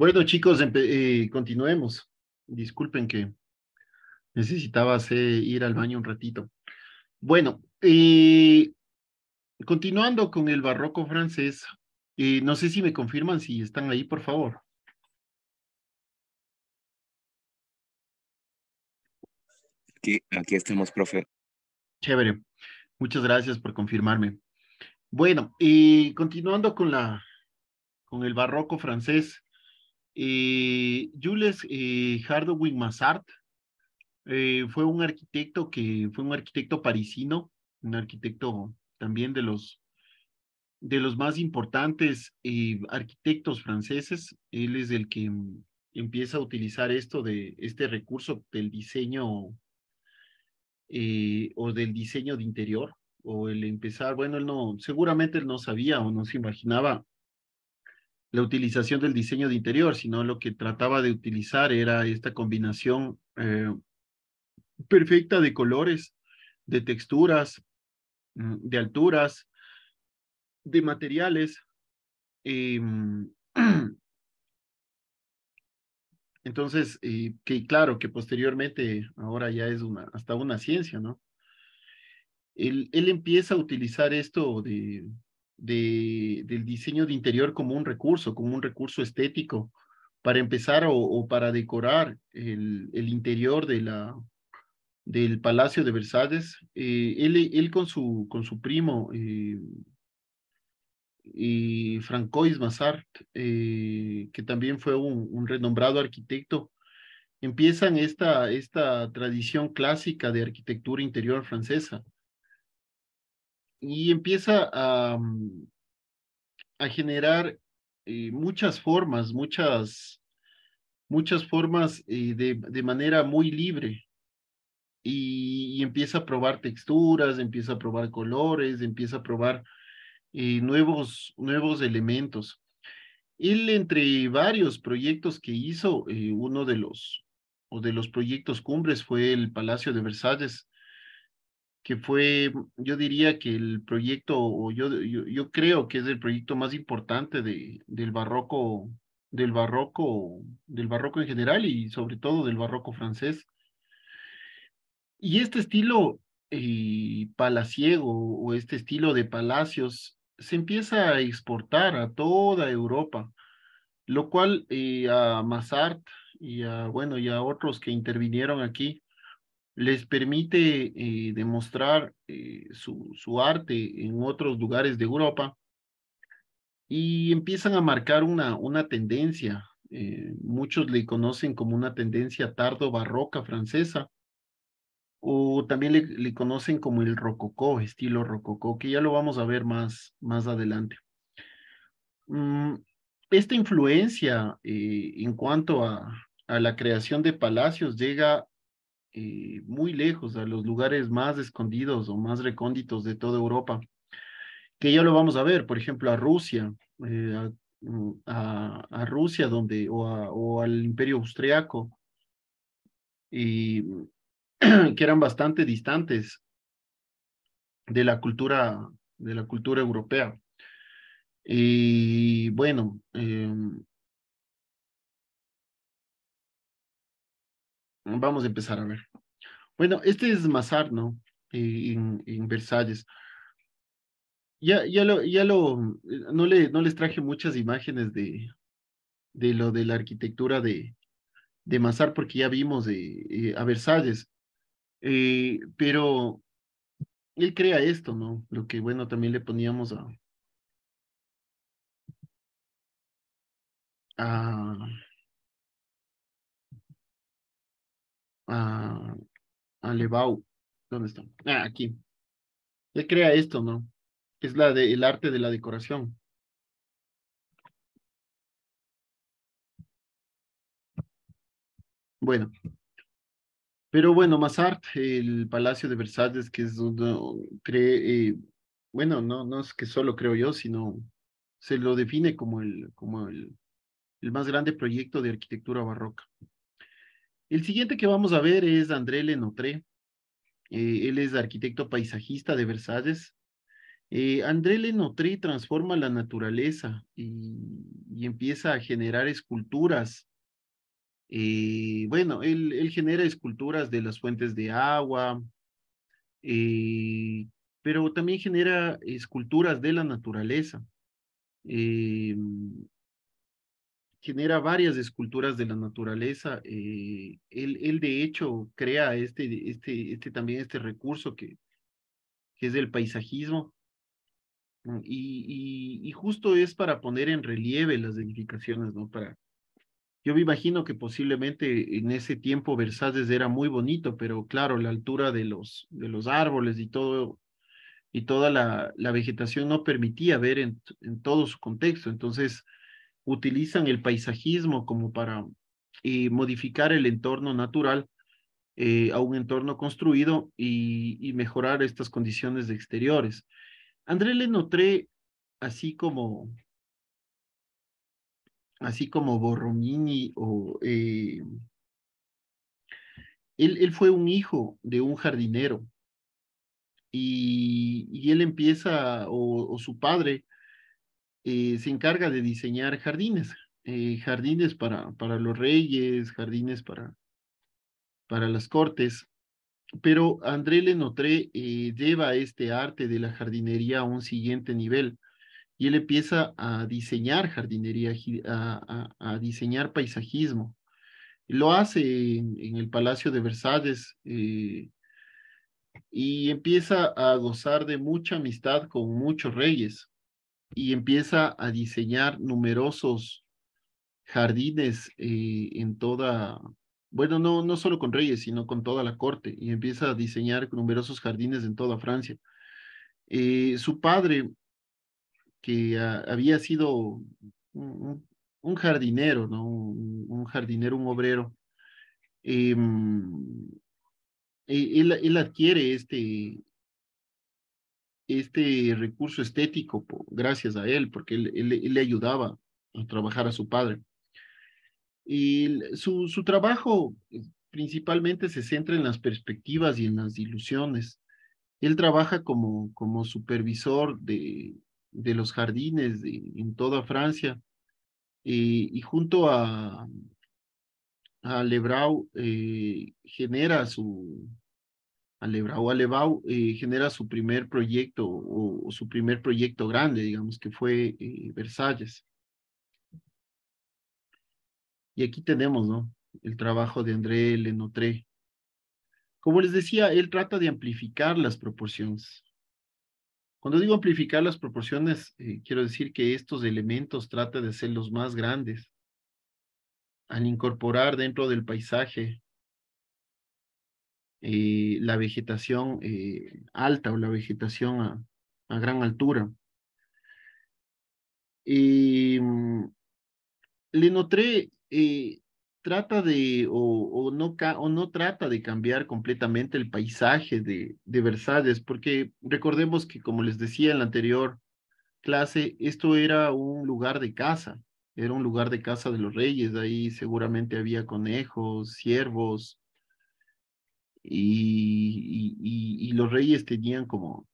Bueno, chicos, eh, continuemos. Disculpen que
necesitaba ir al baño un ratito. Bueno, eh,
continuando con el barroco francés, eh, no sé si me confirman si están ahí, por favor. Aquí, aquí estamos, profe. Chévere. Muchas gracias
por confirmarme. Bueno, y eh, continuando con la con el barroco francés, eh, Jules eh, Massart eh, fue un arquitecto que fue un arquitecto parisino, un arquitecto también de los de los más importantes eh, arquitectos franceses. Él es el que mm, empieza a utilizar esto de este recurso del diseño o del diseño de interior o el empezar. Bueno, él no, seguramente él no sabía o no se imaginaba la utilización del diseño de interior, sino lo que trataba de utilizar era esta combinación eh, perfecta de colores, de texturas, mm, de alturas, de materiales. Eh, entonces, eh, que claro, que posteriormente ahora ya es una, hasta una ciencia, ¿no? Él, él empieza a utilizar esto de, del diseño de interior como un recurso, como un recurso estético para empezar o, para decorar el, interior del Palacio de Versalles. Eh, él, con, su, primo, eh, y Francois Mazart, eh, que también fue un, renombrado arquitecto, empiezan esta tradición clásica de arquitectura interior francesa y empieza a, mm, a generar eh, muchas formas, muchas, muchas formas eh, de, manera muy libre. Y, empieza a probar texturas, empieza a probar colores, empieza a probar eh, nuevos, nuevos elementos. Él, entre varios proyectos que hizo, uno de los, o de los proyectos cumbres fue el Palacio de Versalles, que fue, yo diría que el proyecto, o yo, yo, creo que es el proyecto más importante de, del barroco, del barroco, del barroco en general y sobre todo del barroco francés. Y este estilo eh, palaciego o este estilo de palacios se empieza a exportar a toda Europa, lo cual eh, a Massart y a, bueno, y a otros que intervinieron aquí, les permite eh, demostrar eh, su, su, arte en otros lugares de Europa y empiezan a marcar una, una tendencia. Eh, muchos le conocen como una tendencia tardo-barroca francesa o también le, le, conocen como el rococó, estilo rococó, que ya lo vamos a ver más, más adelante. Mm, esta influencia en cuanto a, a la creación de palacios llega eh, muy lejos, a los lugares más escondidos o más recónditos de toda Europa, que ya lo vamos a ver, por ejemplo, a Rusia, eh, mm, a, Rusia donde, o, al imperio austriaco, y, que eran bastante distantes de la
cultura, de la cultura europea. Y bueno, em, vamos a empezar a ver. Bueno, este es no en, en Versalles.
Ya, ya lo, ya lo, no, le, no les traje muchas imágenes de, de lo de la arquitectura de, de Mazar porque ya vimos eh, a Versalles. Eh, pero él crea esto, ¿no?
Lo que, bueno, también le poníamos a... a, a Alebau. ¿Dónde está? Ah, aquí. Se crea esto, ¿no? Es la de el arte de la decoración. Bueno.
Pero bueno, Mazart, el Palacio de Versalles, que es donde cree, eh, bueno, no, no es que solo creo yo, sino se lo define como el, como el, el más grande proyecto de arquitectura barroca. El siguiente que vamos a ver es André Lenotré. Eh, él es arquitecto paisajista de Versalles. Eh, André Lenotré transforma la naturaleza y, empieza a generar esculturas. Eh, bueno, él, él, genera esculturas de las fuentes de agua, pero también genera esculturas de la naturaleza genera varias esculturas de la naturaleza. Eh, él, de hecho, crea este, este, este, también este recurso que, es el paisajismo. Y, y, justo es para poner en relieve las edificaciones, ¿no? Para, yo me imagino que posiblemente en ese tiempo Versalles era muy bonito, pero claro, la altura de los, de los árboles y todo y toda la, la vegetación no permitía ver en, en todo su contexto. Entonces, utilizan el paisajismo como para eh, modificar el entorno natural eh, a un entorno construido y, mejorar estas condiciones exteriores. André Lenotré, así como así como Borromini o eh, él, fue un hijo de un jardinero y, él empieza o su padre eh, se encarga de diseñar jardines, eh, jardines para, para los reyes, jardines para, para las cortes. Pero André Lenotré eh, lleva este arte de la jardinería a un siguiente nivel y él empieza a diseñar jardinería, a, diseñar paisajismo. Lo hace en, el Palacio de Versalles eh, y empieza a gozar de mucha amistad con muchos reyes y empieza a diseñar numerosos jardines eh, en toda, bueno, no, no solo con reyes, sino con toda la corte, y empieza a diseñar numerosos jardines en toda Francia. Eh, su padre, que había sido un, jardinero, ¿no? Un, jardinero, un obrero, em, e, él, él, adquiere este, este recurso estético gracias a él, porque él, él, le ayudaba a trabajar a su padre. Y su, su trabajo eh, principalmente se centra en las perspectivas y en las ilusiones. Él trabaja como, como supervisor de, de los jardines de, en toda Francia y junto a, a Lebrau eh, genera su, o eh, genera su primer proyecto o, su primer proyecto grande, digamos, que fue eh, Versalles. Y aquí tenemos, ¿no? El trabajo de André Lenotré. Como les decía, él trata de amplificar las proporciones. Cuando digo amplificar las proporciones, eh, quiero decir que estos elementos trata de ser los más grandes. Al incorporar dentro del paisaje la vegetación eh, alta o la vegetación a, gran altura.
le mm,
Lenotré eh, trata de, o, no, o no trata de cambiar completamente el paisaje de, de Versalles, porque recordemos que, como les decía en la anterior clase, esto era un lugar de caza, era un lugar de casa de los reyes, ahí seguramente había conejos, ciervos, y, los reyes tenían como,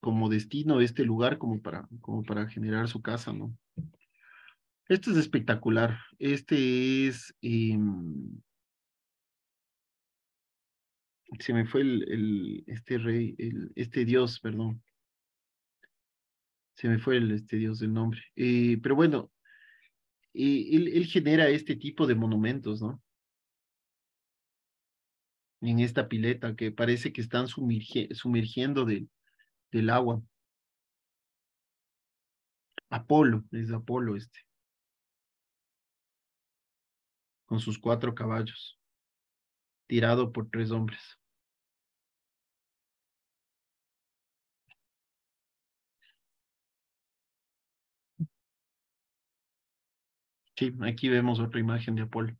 como destino este lugar como para, como para generar su casa, ¿no? Este es espectacular. Este es... Em, se me fue el, este rey, este dios, perdón. Se me fue este dios del nombre. Eh, pero bueno, eh, él, él genera este tipo de monumentos, ¿no? en esta pileta que parece que están sumergiendo del agua.
Apolo, es Apolo este. Con sus cuatro caballos, tirado por tres hombres. Sí, aquí vemos otra imagen de Apolo.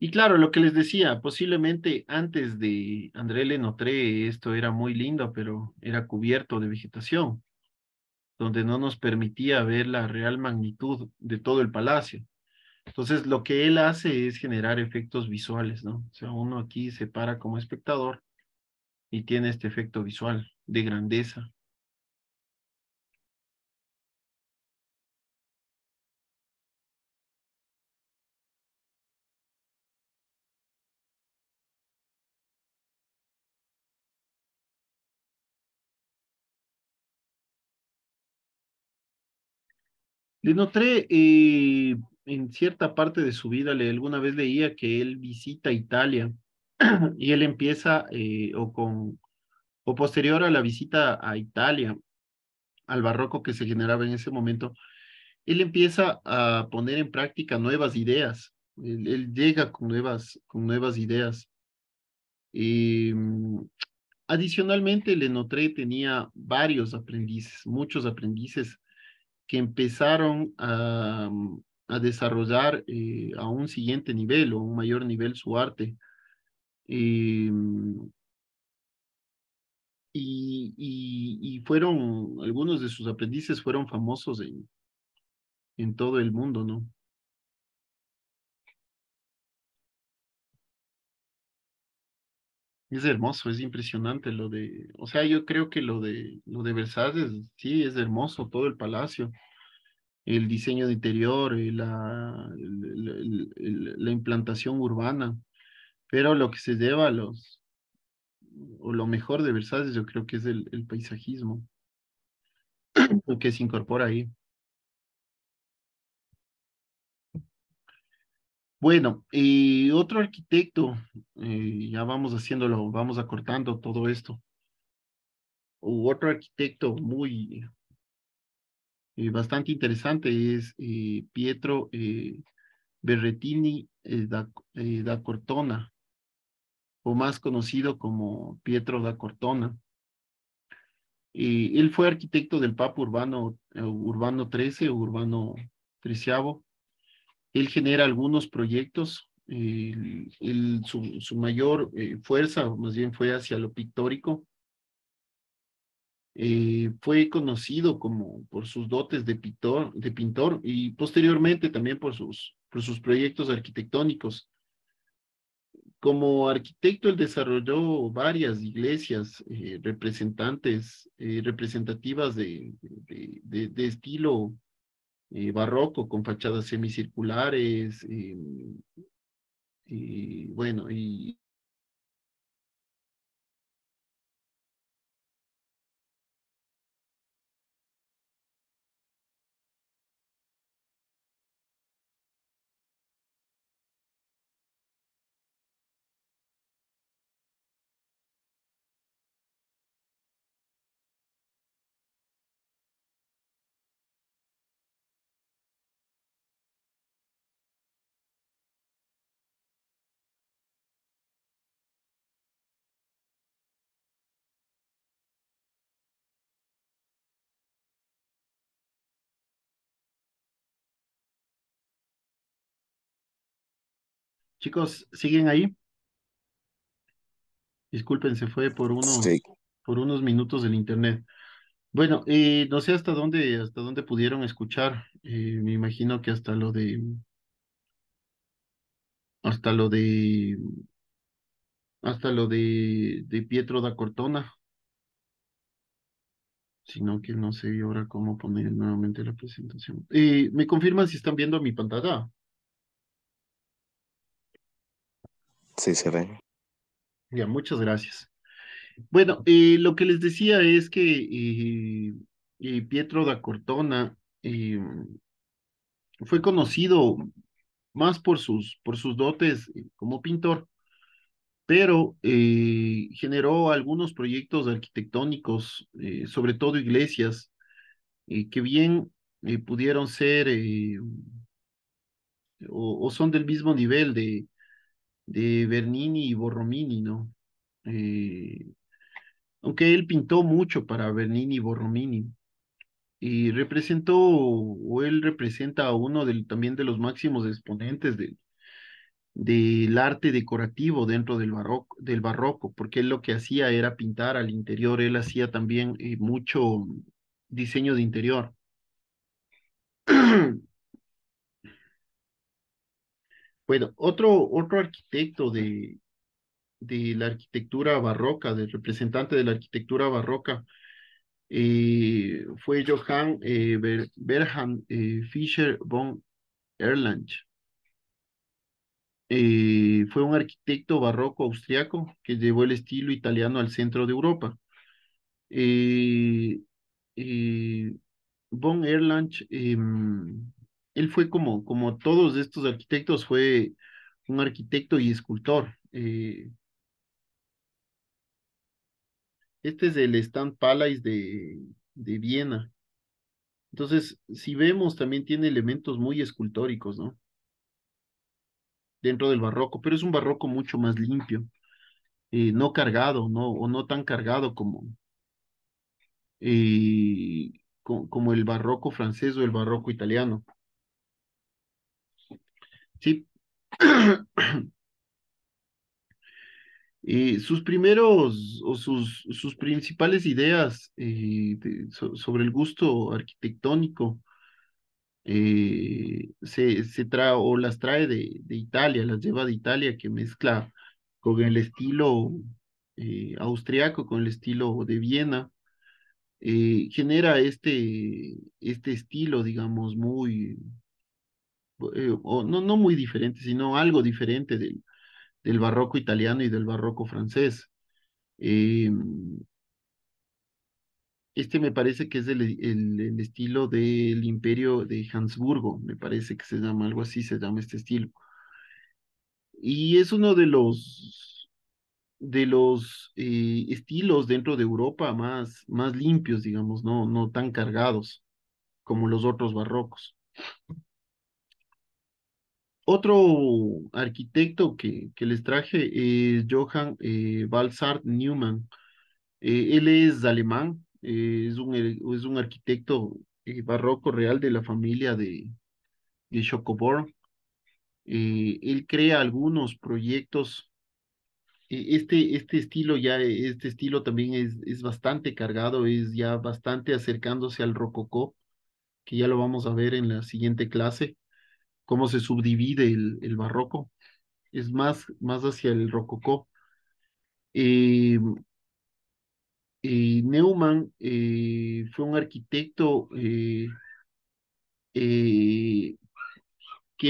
Y claro, lo que les decía, posiblemente antes de André Lenotré esto era muy lindo, pero era cubierto de vegetación, donde no nos permitía ver la real magnitud de todo el palacio. Entonces, lo que él hace es generar
efectos visuales, ¿no? O sea, uno aquí se para como espectador y tiene este efecto visual de grandeza, Le eh, en cierta parte de su vida, le, alguna vez leía que
él visita Italia y él empieza eh, o con o posterior a la visita a Italia, al barroco que se generaba en ese momento, él empieza a poner en práctica nuevas ideas. Él, llega con nuevas, con nuevas ideas. Eh, adicionalmente, adicionalmente, Lenotré tenía varios aprendices, muchos aprendices que empezaron a, mm, desarrollar eh, a un siguiente nivel o un mayor nivel su arte. Mm, y, y, fueron, algunos de sus aprendices fueron famosos en,
en todo el mundo, ¿no? Es hermoso, es impresionante lo de,
o sea, yo creo que lo de lo de Versalles, sí, es hermoso todo el palacio, el diseño de interior, eh, la, la implantación urbana, pero lo que se lleva a los, o lo mejor de Versalles yo
creo que es el, el paisajismo, lo que se incorpora ahí. Bueno, y eh,
otro arquitecto, eh, ya vamos haciéndolo, vamos acortando todo esto. otro arquitecto muy eh, bastante interesante es Pietro Berretini da, Cortona, o más conocido como Pietro da Cortona. él fue arquitecto del Papa Urbano, Urbano XIII, Urbano Triciavo él genera algunos proyectos, eh, su, mayor eh, fuerza más bien fue hacia lo pictórico. Eh, fue conocido como por sus dotes de pintor, y posteriormente también por sus, por sus proyectos arquitectónicos. Como arquitecto, él desarrolló varias iglesias representantes, representativas de, de estilo
eh, barroco con fachadas semicirculares, em, y bueno, y, Chicos, ¿siguen ahí? Disculpen, se fue por unos, por
unos minutos del internet. Bueno, y eh, no sé hasta dónde, hasta dónde pudieron escuchar. Eh, me imagino que hasta lo de, hasta lo de, hasta lo de, de Pietro da Cortona. Sino que no sé ahora cómo poner nuevamente la presentación. Eh, ¿me confirman si están viendo mi pantalla? Sí, ve. Ya, muchas gracias. Bueno, eh, lo que les decía es que eh, eh, Pietro da Cortona fue conocido más por sus, por sus dotes como pintor, pero generó algunos proyectos arquitectónicos, sobre todo iglesias, que bien pudieron ser o, son del mismo nivel de, de Bernini y Borromini, ¿no? Eh, aunque él pintó mucho para Bernini y Borromini, y representó, o él representa a uno también de los máximos exponentes del, del arte decorativo dentro del barroco, del barroco, porque él lo que hacía era pintar al interior, él hacía también eh, mucho diseño de interior. Bueno, otro, otro arquitecto de, de la arquitectura barroca, del representante de la arquitectura barroca, eh, fue Johann eh, eh Fischer von Erlange. Eh, fue un arquitecto barroco austriaco que llevó el estilo italiano al centro de Europa. von Erlange em, él fue como, como todos estos arquitectos, fue un arquitecto y escultor. Eh. este es el Stand Palace de, de Viena. Entonces, si vemos, también tiene elementos muy escultóricos, ¿no? Dentro del barroco, pero es un barroco mucho más limpio, eh, no cargado, ¿no? O no tan cargado como, eh, como, como el barroco francés o el barroco italiano. Sí. sus primeros o sus, sus principales ideas eh, sobre el gusto arquitectónico eh, se, trae o las trae de, de, Italia, las lleva de Italia, que mezcla con el estilo eh, austriaco, con el estilo de Viena. genera este, este estilo, digamos, muy, eh, no, no muy diferente, sino algo diferente del, del barroco italiano y del barroco francés. Em, este me parece que es el, el, estilo del imperio de Hansburgo, me parece que se llama algo así, se llama este estilo. Y es uno de los, de los eh, estilos dentro de Europa más, más limpios, digamos, no, no tan cargados como los otros barrocos. Otro arquitecto que, que, les traje es Johann eh, Newman. Eh, él es alemán, eh, es, un, eh, es, un, arquitecto barroco real de la familia de, de él crea algunos proyectos. E, este, este, estilo ya, este estilo también es, es bastante cargado, es ya bastante acercándose al rococó, que ya lo vamos a ver en la siguiente clase cómo se subdivide el, barroco, es más, más hacia el rococó. Eh, eh, Neumann eh, fue un arquitecto que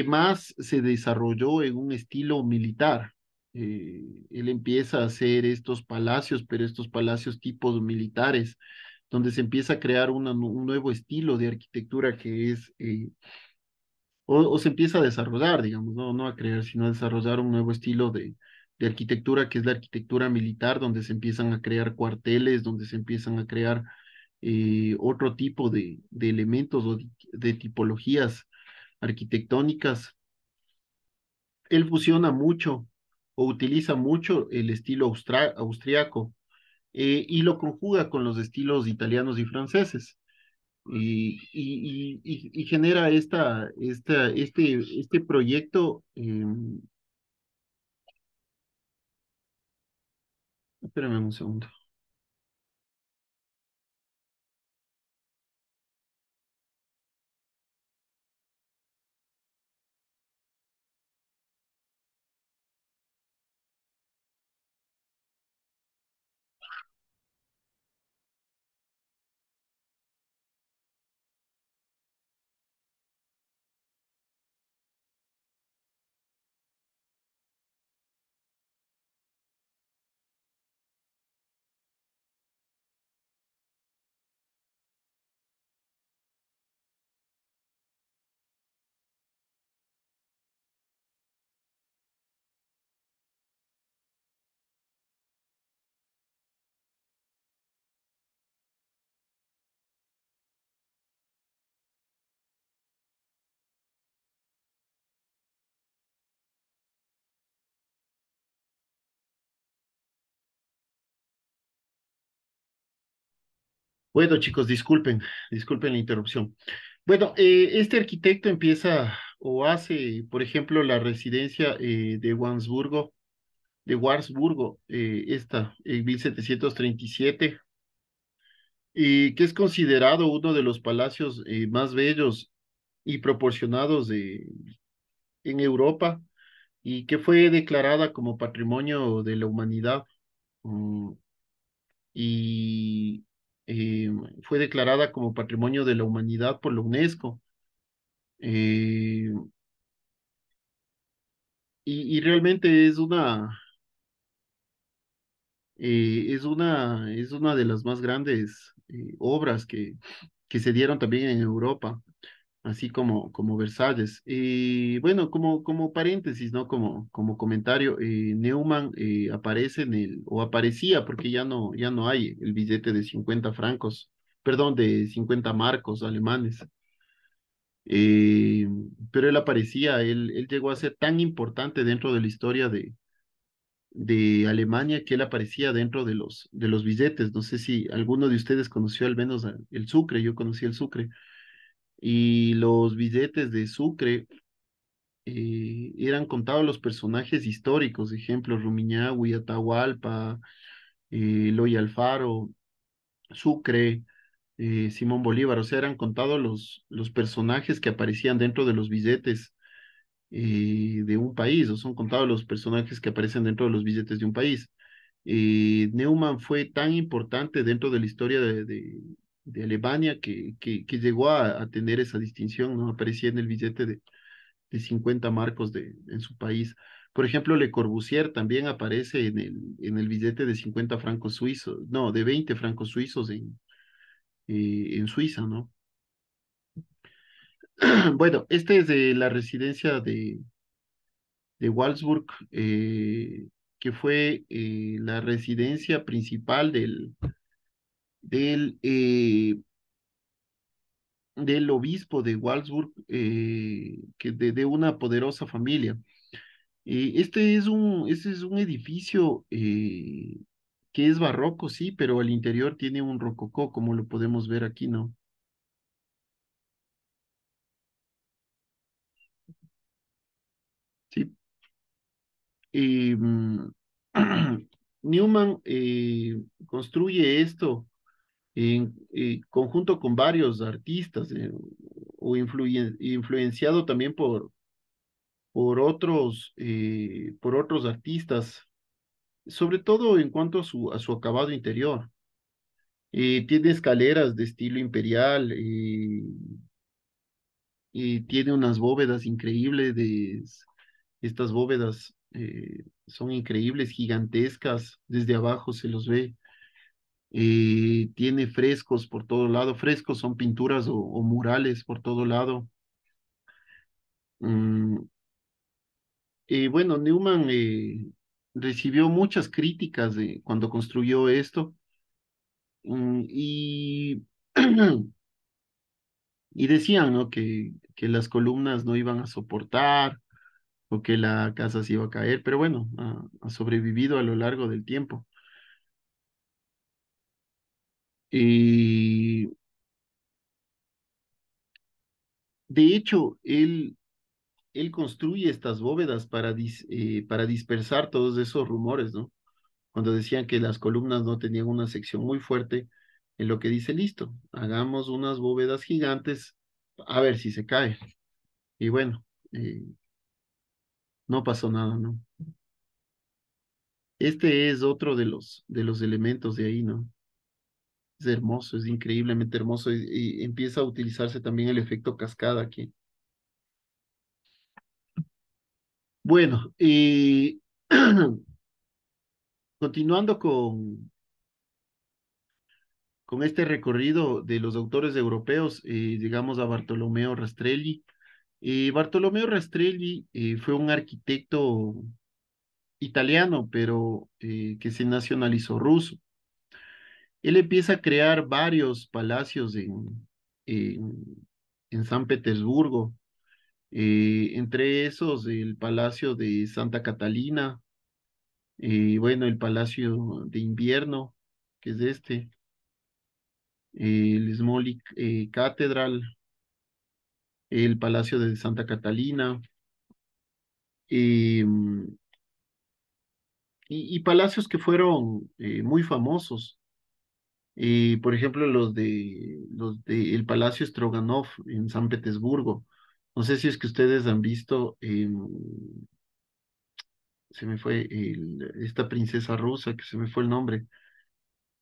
más se desarrolló en un estilo militar. él empieza a hacer estos palacios, pero estos palacios tipos militares, donde se empieza a crear un nuevo estilo de arquitectura que es o, se empieza a desarrollar, digamos, no, no a crear, sino a desarrollar un nuevo estilo de, arquitectura, que es la arquitectura militar, donde se empiezan a crear cuarteles, donde se empiezan a crear eh, otro tipo de, elementos o de, tipologías arquitectónicas. Él fusiona mucho o utiliza mucho el estilo austriaco eh, y lo conjuga con los estilos italianos y franceses y, y, y, y, genera esta, esta, este, este proyecto. Eh...
Espérame un segundo. Bueno, chicos, disculpen, disculpen la interrupción. Bueno, eh,
este arquitecto empieza o hace, por ejemplo, la residencia eh, de Wandsburgo, de Warsburgo, eh, esta, en 1737, y que es considerado uno de los palacios más bellos y proporcionados de, en Europa y que fue declarada como patrimonio de la humanidad. Mm, y eh, fue declarada como Patrimonio de la Humanidad por la UNESCO. Eh, y, realmente es una, eh, es una, es una de las más grandes obras que, que se dieron también en Europa así como, como Versalles. y bueno, como, como paréntesis, ¿no? Como, como comentario, eh, Neumann eh, aparece en el, o aparecía, porque ya no, ya no hay el billete de 50 francos, perdón, de 50 marcos alemanes. Eh, pero él aparecía, él, él llegó a ser tan importante dentro de la historia de, de Alemania que él aparecía dentro de los, de los billetes. No sé si alguno de ustedes conoció al menos el Sucre, yo conocí el Sucre y los billetes de Sucre eh, eran contados los personajes históricos, ejemplo, Rumiñahui, Atahualpa, eh, Loy Alfaro, Sucre, eh, Simón Bolívar, o sea, eran contados los, los personajes que aparecían dentro de los billetes de un país, o son contados los personajes que aparecen dentro de los billetes de un país. Neumann fue tan importante dentro de la historia de, de Alemania que, que, que llegó a, tener esa distinción, ¿no? Aparecía en el billete de, de 50 marcos de, en su país. Por ejemplo, Le Corbusier también aparece en el, en el billete de 50 francos suizos, no, de 20 francos suizos en, eh, en Suiza, ¿no? Bueno, este es de la residencia de, de Walsburg, eh, que fue eh, la residencia principal del, del, eh, del obispo de Walsburg, eh, que de, una poderosa familia. Eh, este, es un, este es un edificio que es barroco, sí, pero al interior tiene un rococó, como lo podemos ver aquí, ¿no? Sí. Em, Newman construye esto en, eh, conjunto con varios artistas eh, o influenciado también por, por, otros, eh, por otros artistas, sobre todo en cuanto a su, acabado interior. tiene escaleras de estilo imperial, y tiene unas bóvedas increíbles, de, estas bóvedas son increíbles, gigantescas, desde abajo se los ve tiene frescos por todo lado, frescos son pinturas o, murales por todo lado. Mm. y bueno, Newman eh, recibió muchas críticas cuando construyó esto mm, y, y decían que, que las columnas no iban a soportar o que la casa se iba a caer, pero bueno, ha sobrevivido a lo largo del tiempo. Y de hecho, él, él construye estas bóvedas para, eh, para dispersar todos esos rumores, ¿no? Cuando decían que las columnas no tenían una sección muy fuerte, en lo que dice, listo, hagamos unas bóvedas gigantes a ver si se cae. Y bueno, eh, no pasó nada, ¿no? Este es otro de los, de los elementos de ahí, ¿no? es hermoso, es increíblemente hermoso y, empieza a utilizarse también el efecto cascada aquí. Bueno, y continuando con, con este recorrido de los autores europeos, eh, llegamos a Bartolomeo Rastrelli. y Bartolomeo Rastrelli eh, fue un arquitecto italiano, pero eh, que se nacionalizó ruso él empieza a crear varios palacios en, en, San Petersburgo, eh, entre esos el Palacio de Santa Catalina, eh, bueno, el Palacio de Invierno, que es este, el Smolik eh, Catedral, el Palacio de Santa Catalina, em, y, palacios que fueron muy famosos por ejemplo, los de los de el Palacio Stroganov en San Petersburgo. No sé si es que ustedes han visto, em, se me fue esta princesa rusa, que se me fue el nombre.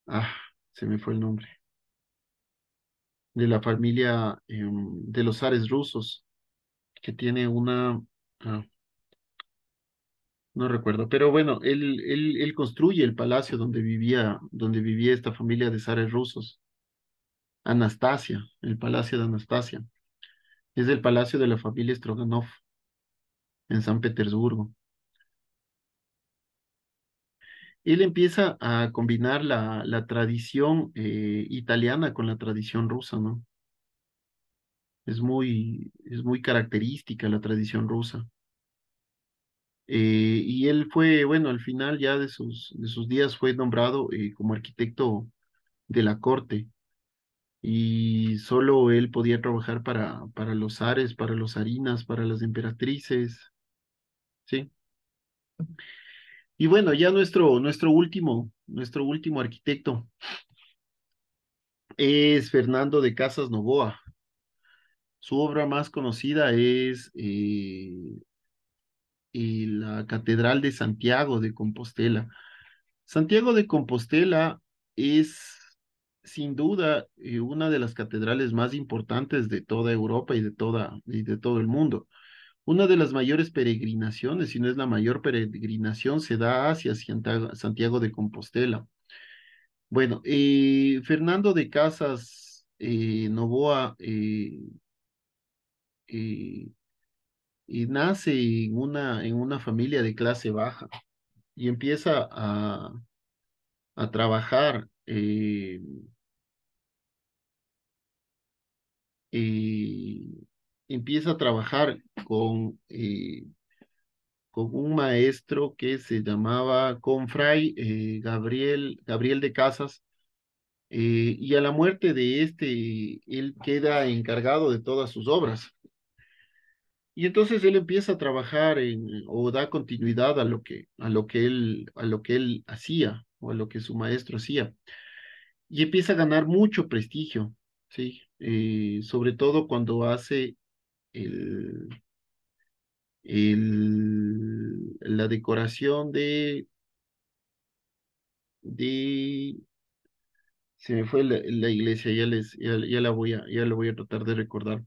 Ah, se me fue el nombre. De la familia em, de los zares rusos, que tiene una... Ah, no recuerdo, pero bueno, él, él, construye el palacio donde vivía, donde vivía esta familia de zares rusos. Anastasia, el palacio de Anastasia. Es el palacio de la familia Stroganov en San Petersburgo. Él empieza a combinar la, la tradición eh, italiana con la tradición rusa, ¿no? Es muy, es muy característica la tradición rusa. Eh, y él fue, bueno, al final ya de sus, de sus días fue nombrado eh, como arquitecto de la corte y solo él podía trabajar para, para los ares, para los harinas, para las emperatrices. ¿Sí? Y bueno, ya nuestro, nuestro último, nuestro último arquitecto es Fernando de Casas Novoa. Su obra más conocida es eh, la Catedral de Santiago de Compostela. Santiago de Compostela es sin duda eh, una de las catedrales más importantes de toda Europa y de, toda, y de todo el mundo. Una de las mayores peregrinaciones, si no es la mayor peregrinación, se da hacia Santiago de Compostela. Bueno, eh, Fernando de Casas eh, Novoa y nace en una, en una familia de clase baja y empieza a, a trabajar y eh, eh, empieza a trabajar con, eh, con un maestro que se llamaba Confray Gabriel, Gabriel de Casas, y a la muerte de este, él queda encargado de todas sus obras. Y entonces él empieza a trabajar en, o da continuidad a lo que, a lo que él, a lo que él hacía o a lo que su maestro hacía. Y empieza a ganar mucho prestigio, ¿sí? Eh, sobre todo cuando hace el, la decoración de, de, se me fue la, iglesia, ya les, ya, la voy a, ya lo voy a tratar de recordar.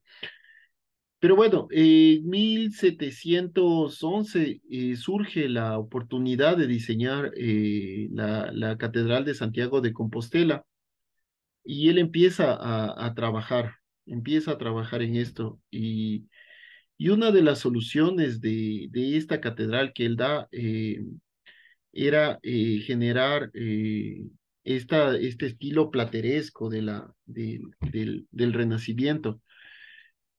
Pero bueno, en 1711 eh, surge la oportunidad de diseñar eh, la, la, Catedral de Santiago de Compostela y él empieza a, trabajar, empieza a trabajar en esto. Y, y una de las soluciones de, de, esta catedral que él da eh, era generar esta, este estilo plateresco de la, del, del Renacimiento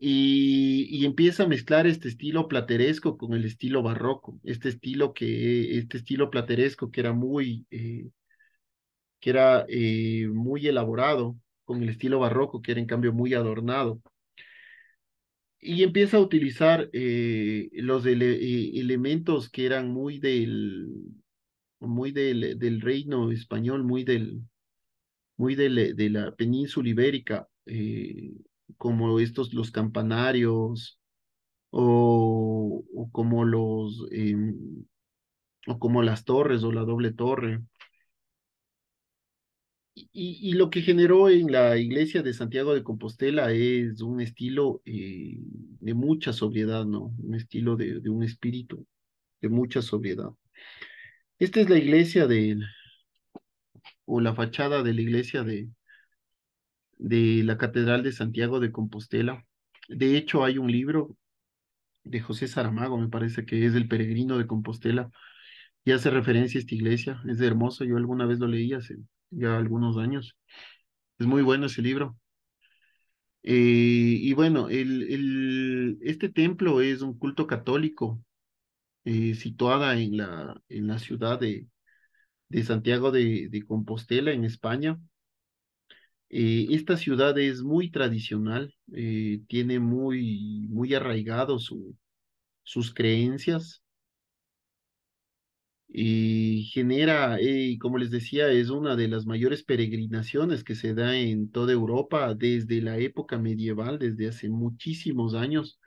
y, empieza a mezclar este estilo plateresco con el estilo barroco, este estilo que, este estilo plateresco que era muy, eh, que era eh, muy elaborado, con el estilo barroco que era en cambio muy adornado. Y empieza a utilizar eh, los elementos que eran muy del, muy del, del reino español, muy del, muy de la península ibérica, eh, como estos, los campanarios, o, como los, em, o como las torres o la doble torre. Y, y, lo que generó en la iglesia de Santiago de Compostela es un estilo eh, de mucha sobriedad, ¿no? Un estilo de, de, un espíritu de mucha sobriedad. Esta es la iglesia de, o la fachada de la iglesia de, de la Catedral de Santiago de Compostela. De hecho, hay un libro de José Saramago, me parece que es El Peregrino de Compostela, y hace referencia a esta iglesia. Es hermoso, yo alguna vez lo leí hace ya algunos años. Es muy bueno ese libro. Eh, y bueno, el, el, este templo es un culto católico eh, situada en la, en la ciudad de, de Santiago de, de Compostela, en España. Eh, esta ciudad es muy tradicional, eh, tiene muy, muy arraigado sus creencias y genera, eh, como les decía, es una de las mayores peregrinaciones que se da en toda Europa desde la época medieval, desde hace muchísimos años.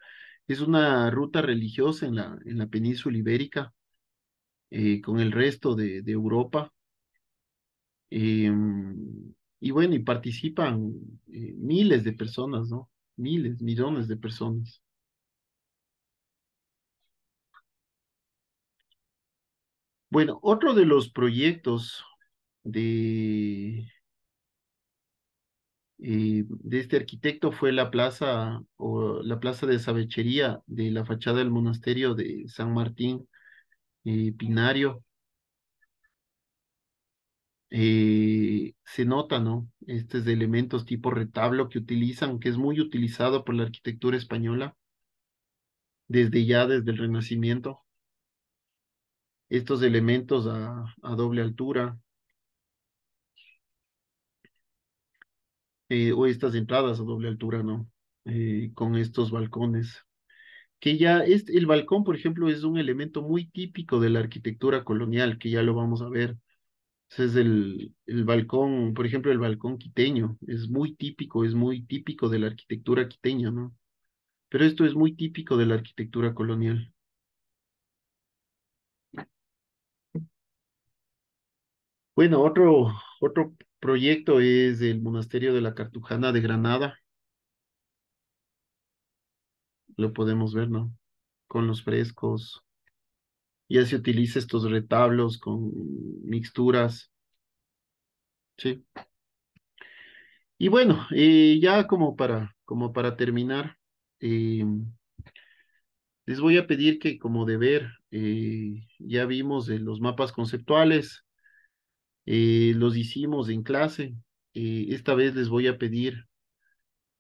Es una ruta religiosa en la, en la península ibérica con el resto de, de Europa. Em, y bueno, y participan eh, miles de personas, ¿no? Miles, millones de personas. Bueno, otro de los proyectos de, eh, de este arquitecto fue la plaza o la plaza de sabechería de la fachada del monasterio de San Martín eh, Pinario eh, se nota, ¿no? Estos elementos tipo retablo que utilizan, que es muy utilizado por la arquitectura española, desde ya, desde el Renacimiento. Estos elementos a, doble altura. Eh, o estas entradas a doble altura, ¿no? Eh, con estos balcones. Que ya, es, el balcón, por ejemplo, es un elemento muy típico de la arquitectura colonial, que ya lo vamos a ver es el, el balcón, por ejemplo, el balcón quiteño, es muy típico, es muy típico de la arquitectura quiteña, ¿no? Pero esto es muy típico de la arquitectura colonial. Bueno, otro, otro proyecto es el Monasterio de la Cartujana de Granada. Lo podemos ver, ¿no? Con los frescos, ya se utiliza estos retablos con mixturas. Sí. Y bueno, eh, ya como para, como para terminar, eh, les voy a pedir que como de ver, eh, ya vimos los mapas conceptuales, los hicimos en clase, esta vez les voy a pedir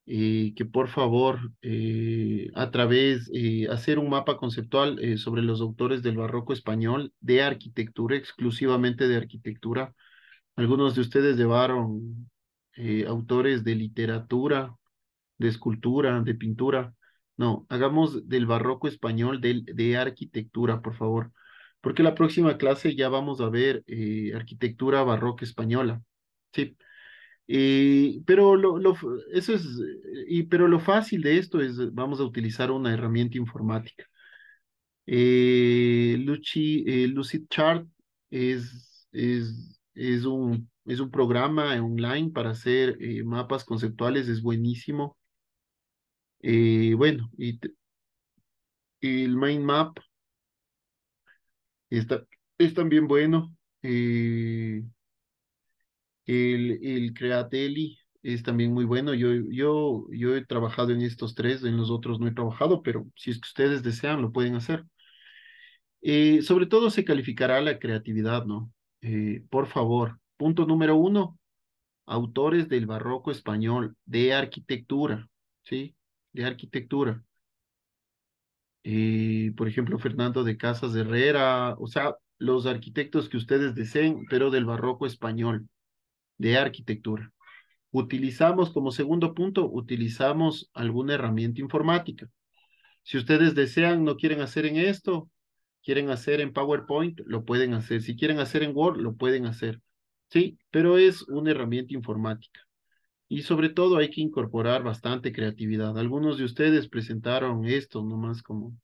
eh, que por favor, eh, a través, eh, hacer un mapa conceptual sobre los autores del barroco español de arquitectura, exclusivamente de arquitectura. Algunos de ustedes llevaron autores de literatura, de escultura, de pintura. No, hagamos del barroco español de, de arquitectura, por favor, porque la próxima clase ya vamos a ver arquitectura barroca española. Sí. Eh, pero lo, eso es, y, pero lo fácil de esto es, vamos a utilizar una herramienta informática. Eh, eh Chart es, es, es, un, es un programa online para hacer eh, mapas conceptuales, es buenísimo. bueno, y el main map está, es también bueno. El, el Createli es también muy bueno. Yo, yo, yo he trabajado en estos tres, en los otros no he trabajado, pero si es que ustedes desean, lo pueden hacer. Eh, sobre todo se calificará la creatividad, ¿no? Eh, por favor, punto número uno, autores del barroco español, de arquitectura, ¿sí? De arquitectura. Eh, por ejemplo, Fernando de Casas Herrera, o sea, los arquitectos que ustedes deseen, pero del barroco español de arquitectura. Utilizamos como segundo punto, utilizamos alguna herramienta informática. Si ustedes desean, no quieren hacer en esto, quieren hacer en PowerPoint, lo pueden hacer. Si quieren hacer en Word, lo pueden hacer. Sí, pero es una herramienta informática. Y sobre todo hay que incorporar bastante creatividad. Algunos de ustedes presentaron esto nomás como,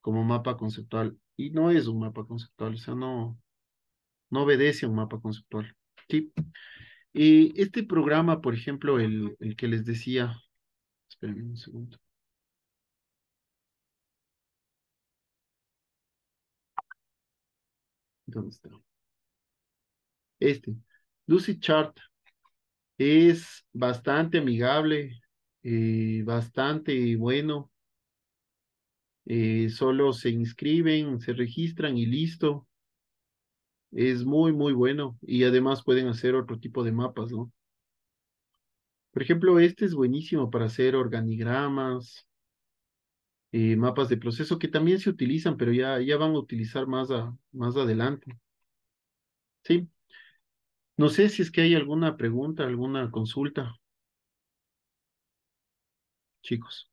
como mapa conceptual. Y no es un mapa conceptual, o sea, no, no obedece a un mapa conceptual. ¿sí? Eh, este programa, por ejemplo, el, que les decía, espérenme un segundo. ¿Dónde está? Este, Lucy Chart, es bastante amigable, eh, bastante bueno. Eh, solo se inscriben, se registran y listo es muy, muy bueno y además pueden hacer otro tipo de mapas, ¿no? Por ejemplo, este es buenísimo para hacer organigramas, y eh, mapas de proceso que también se utilizan, pero ya, ya van a utilizar más, más adelante. ¿Sí? No sé si es que hay alguna pregunta, alguna consulta. Chicos.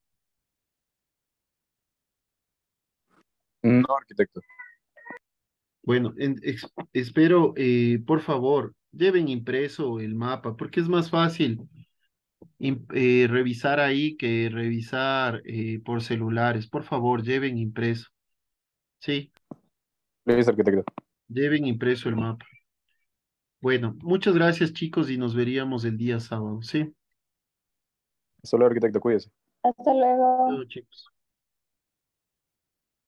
No, arquitecto.
Bueno, espero, eh, por favor, lleven impreso el mapa, porque es más fácil eh, revisar ahí que revisar eh, por celulares. Por favor, lleven impreso. Sí. arquitecto. Lleven impreso el mapa. Bueno, muchas gracias chicos y nos veríamos el día
sábado, ¿sí? Hasta luego, arquitecto, cuídese. Hasta luego. Hasta luego, chicos.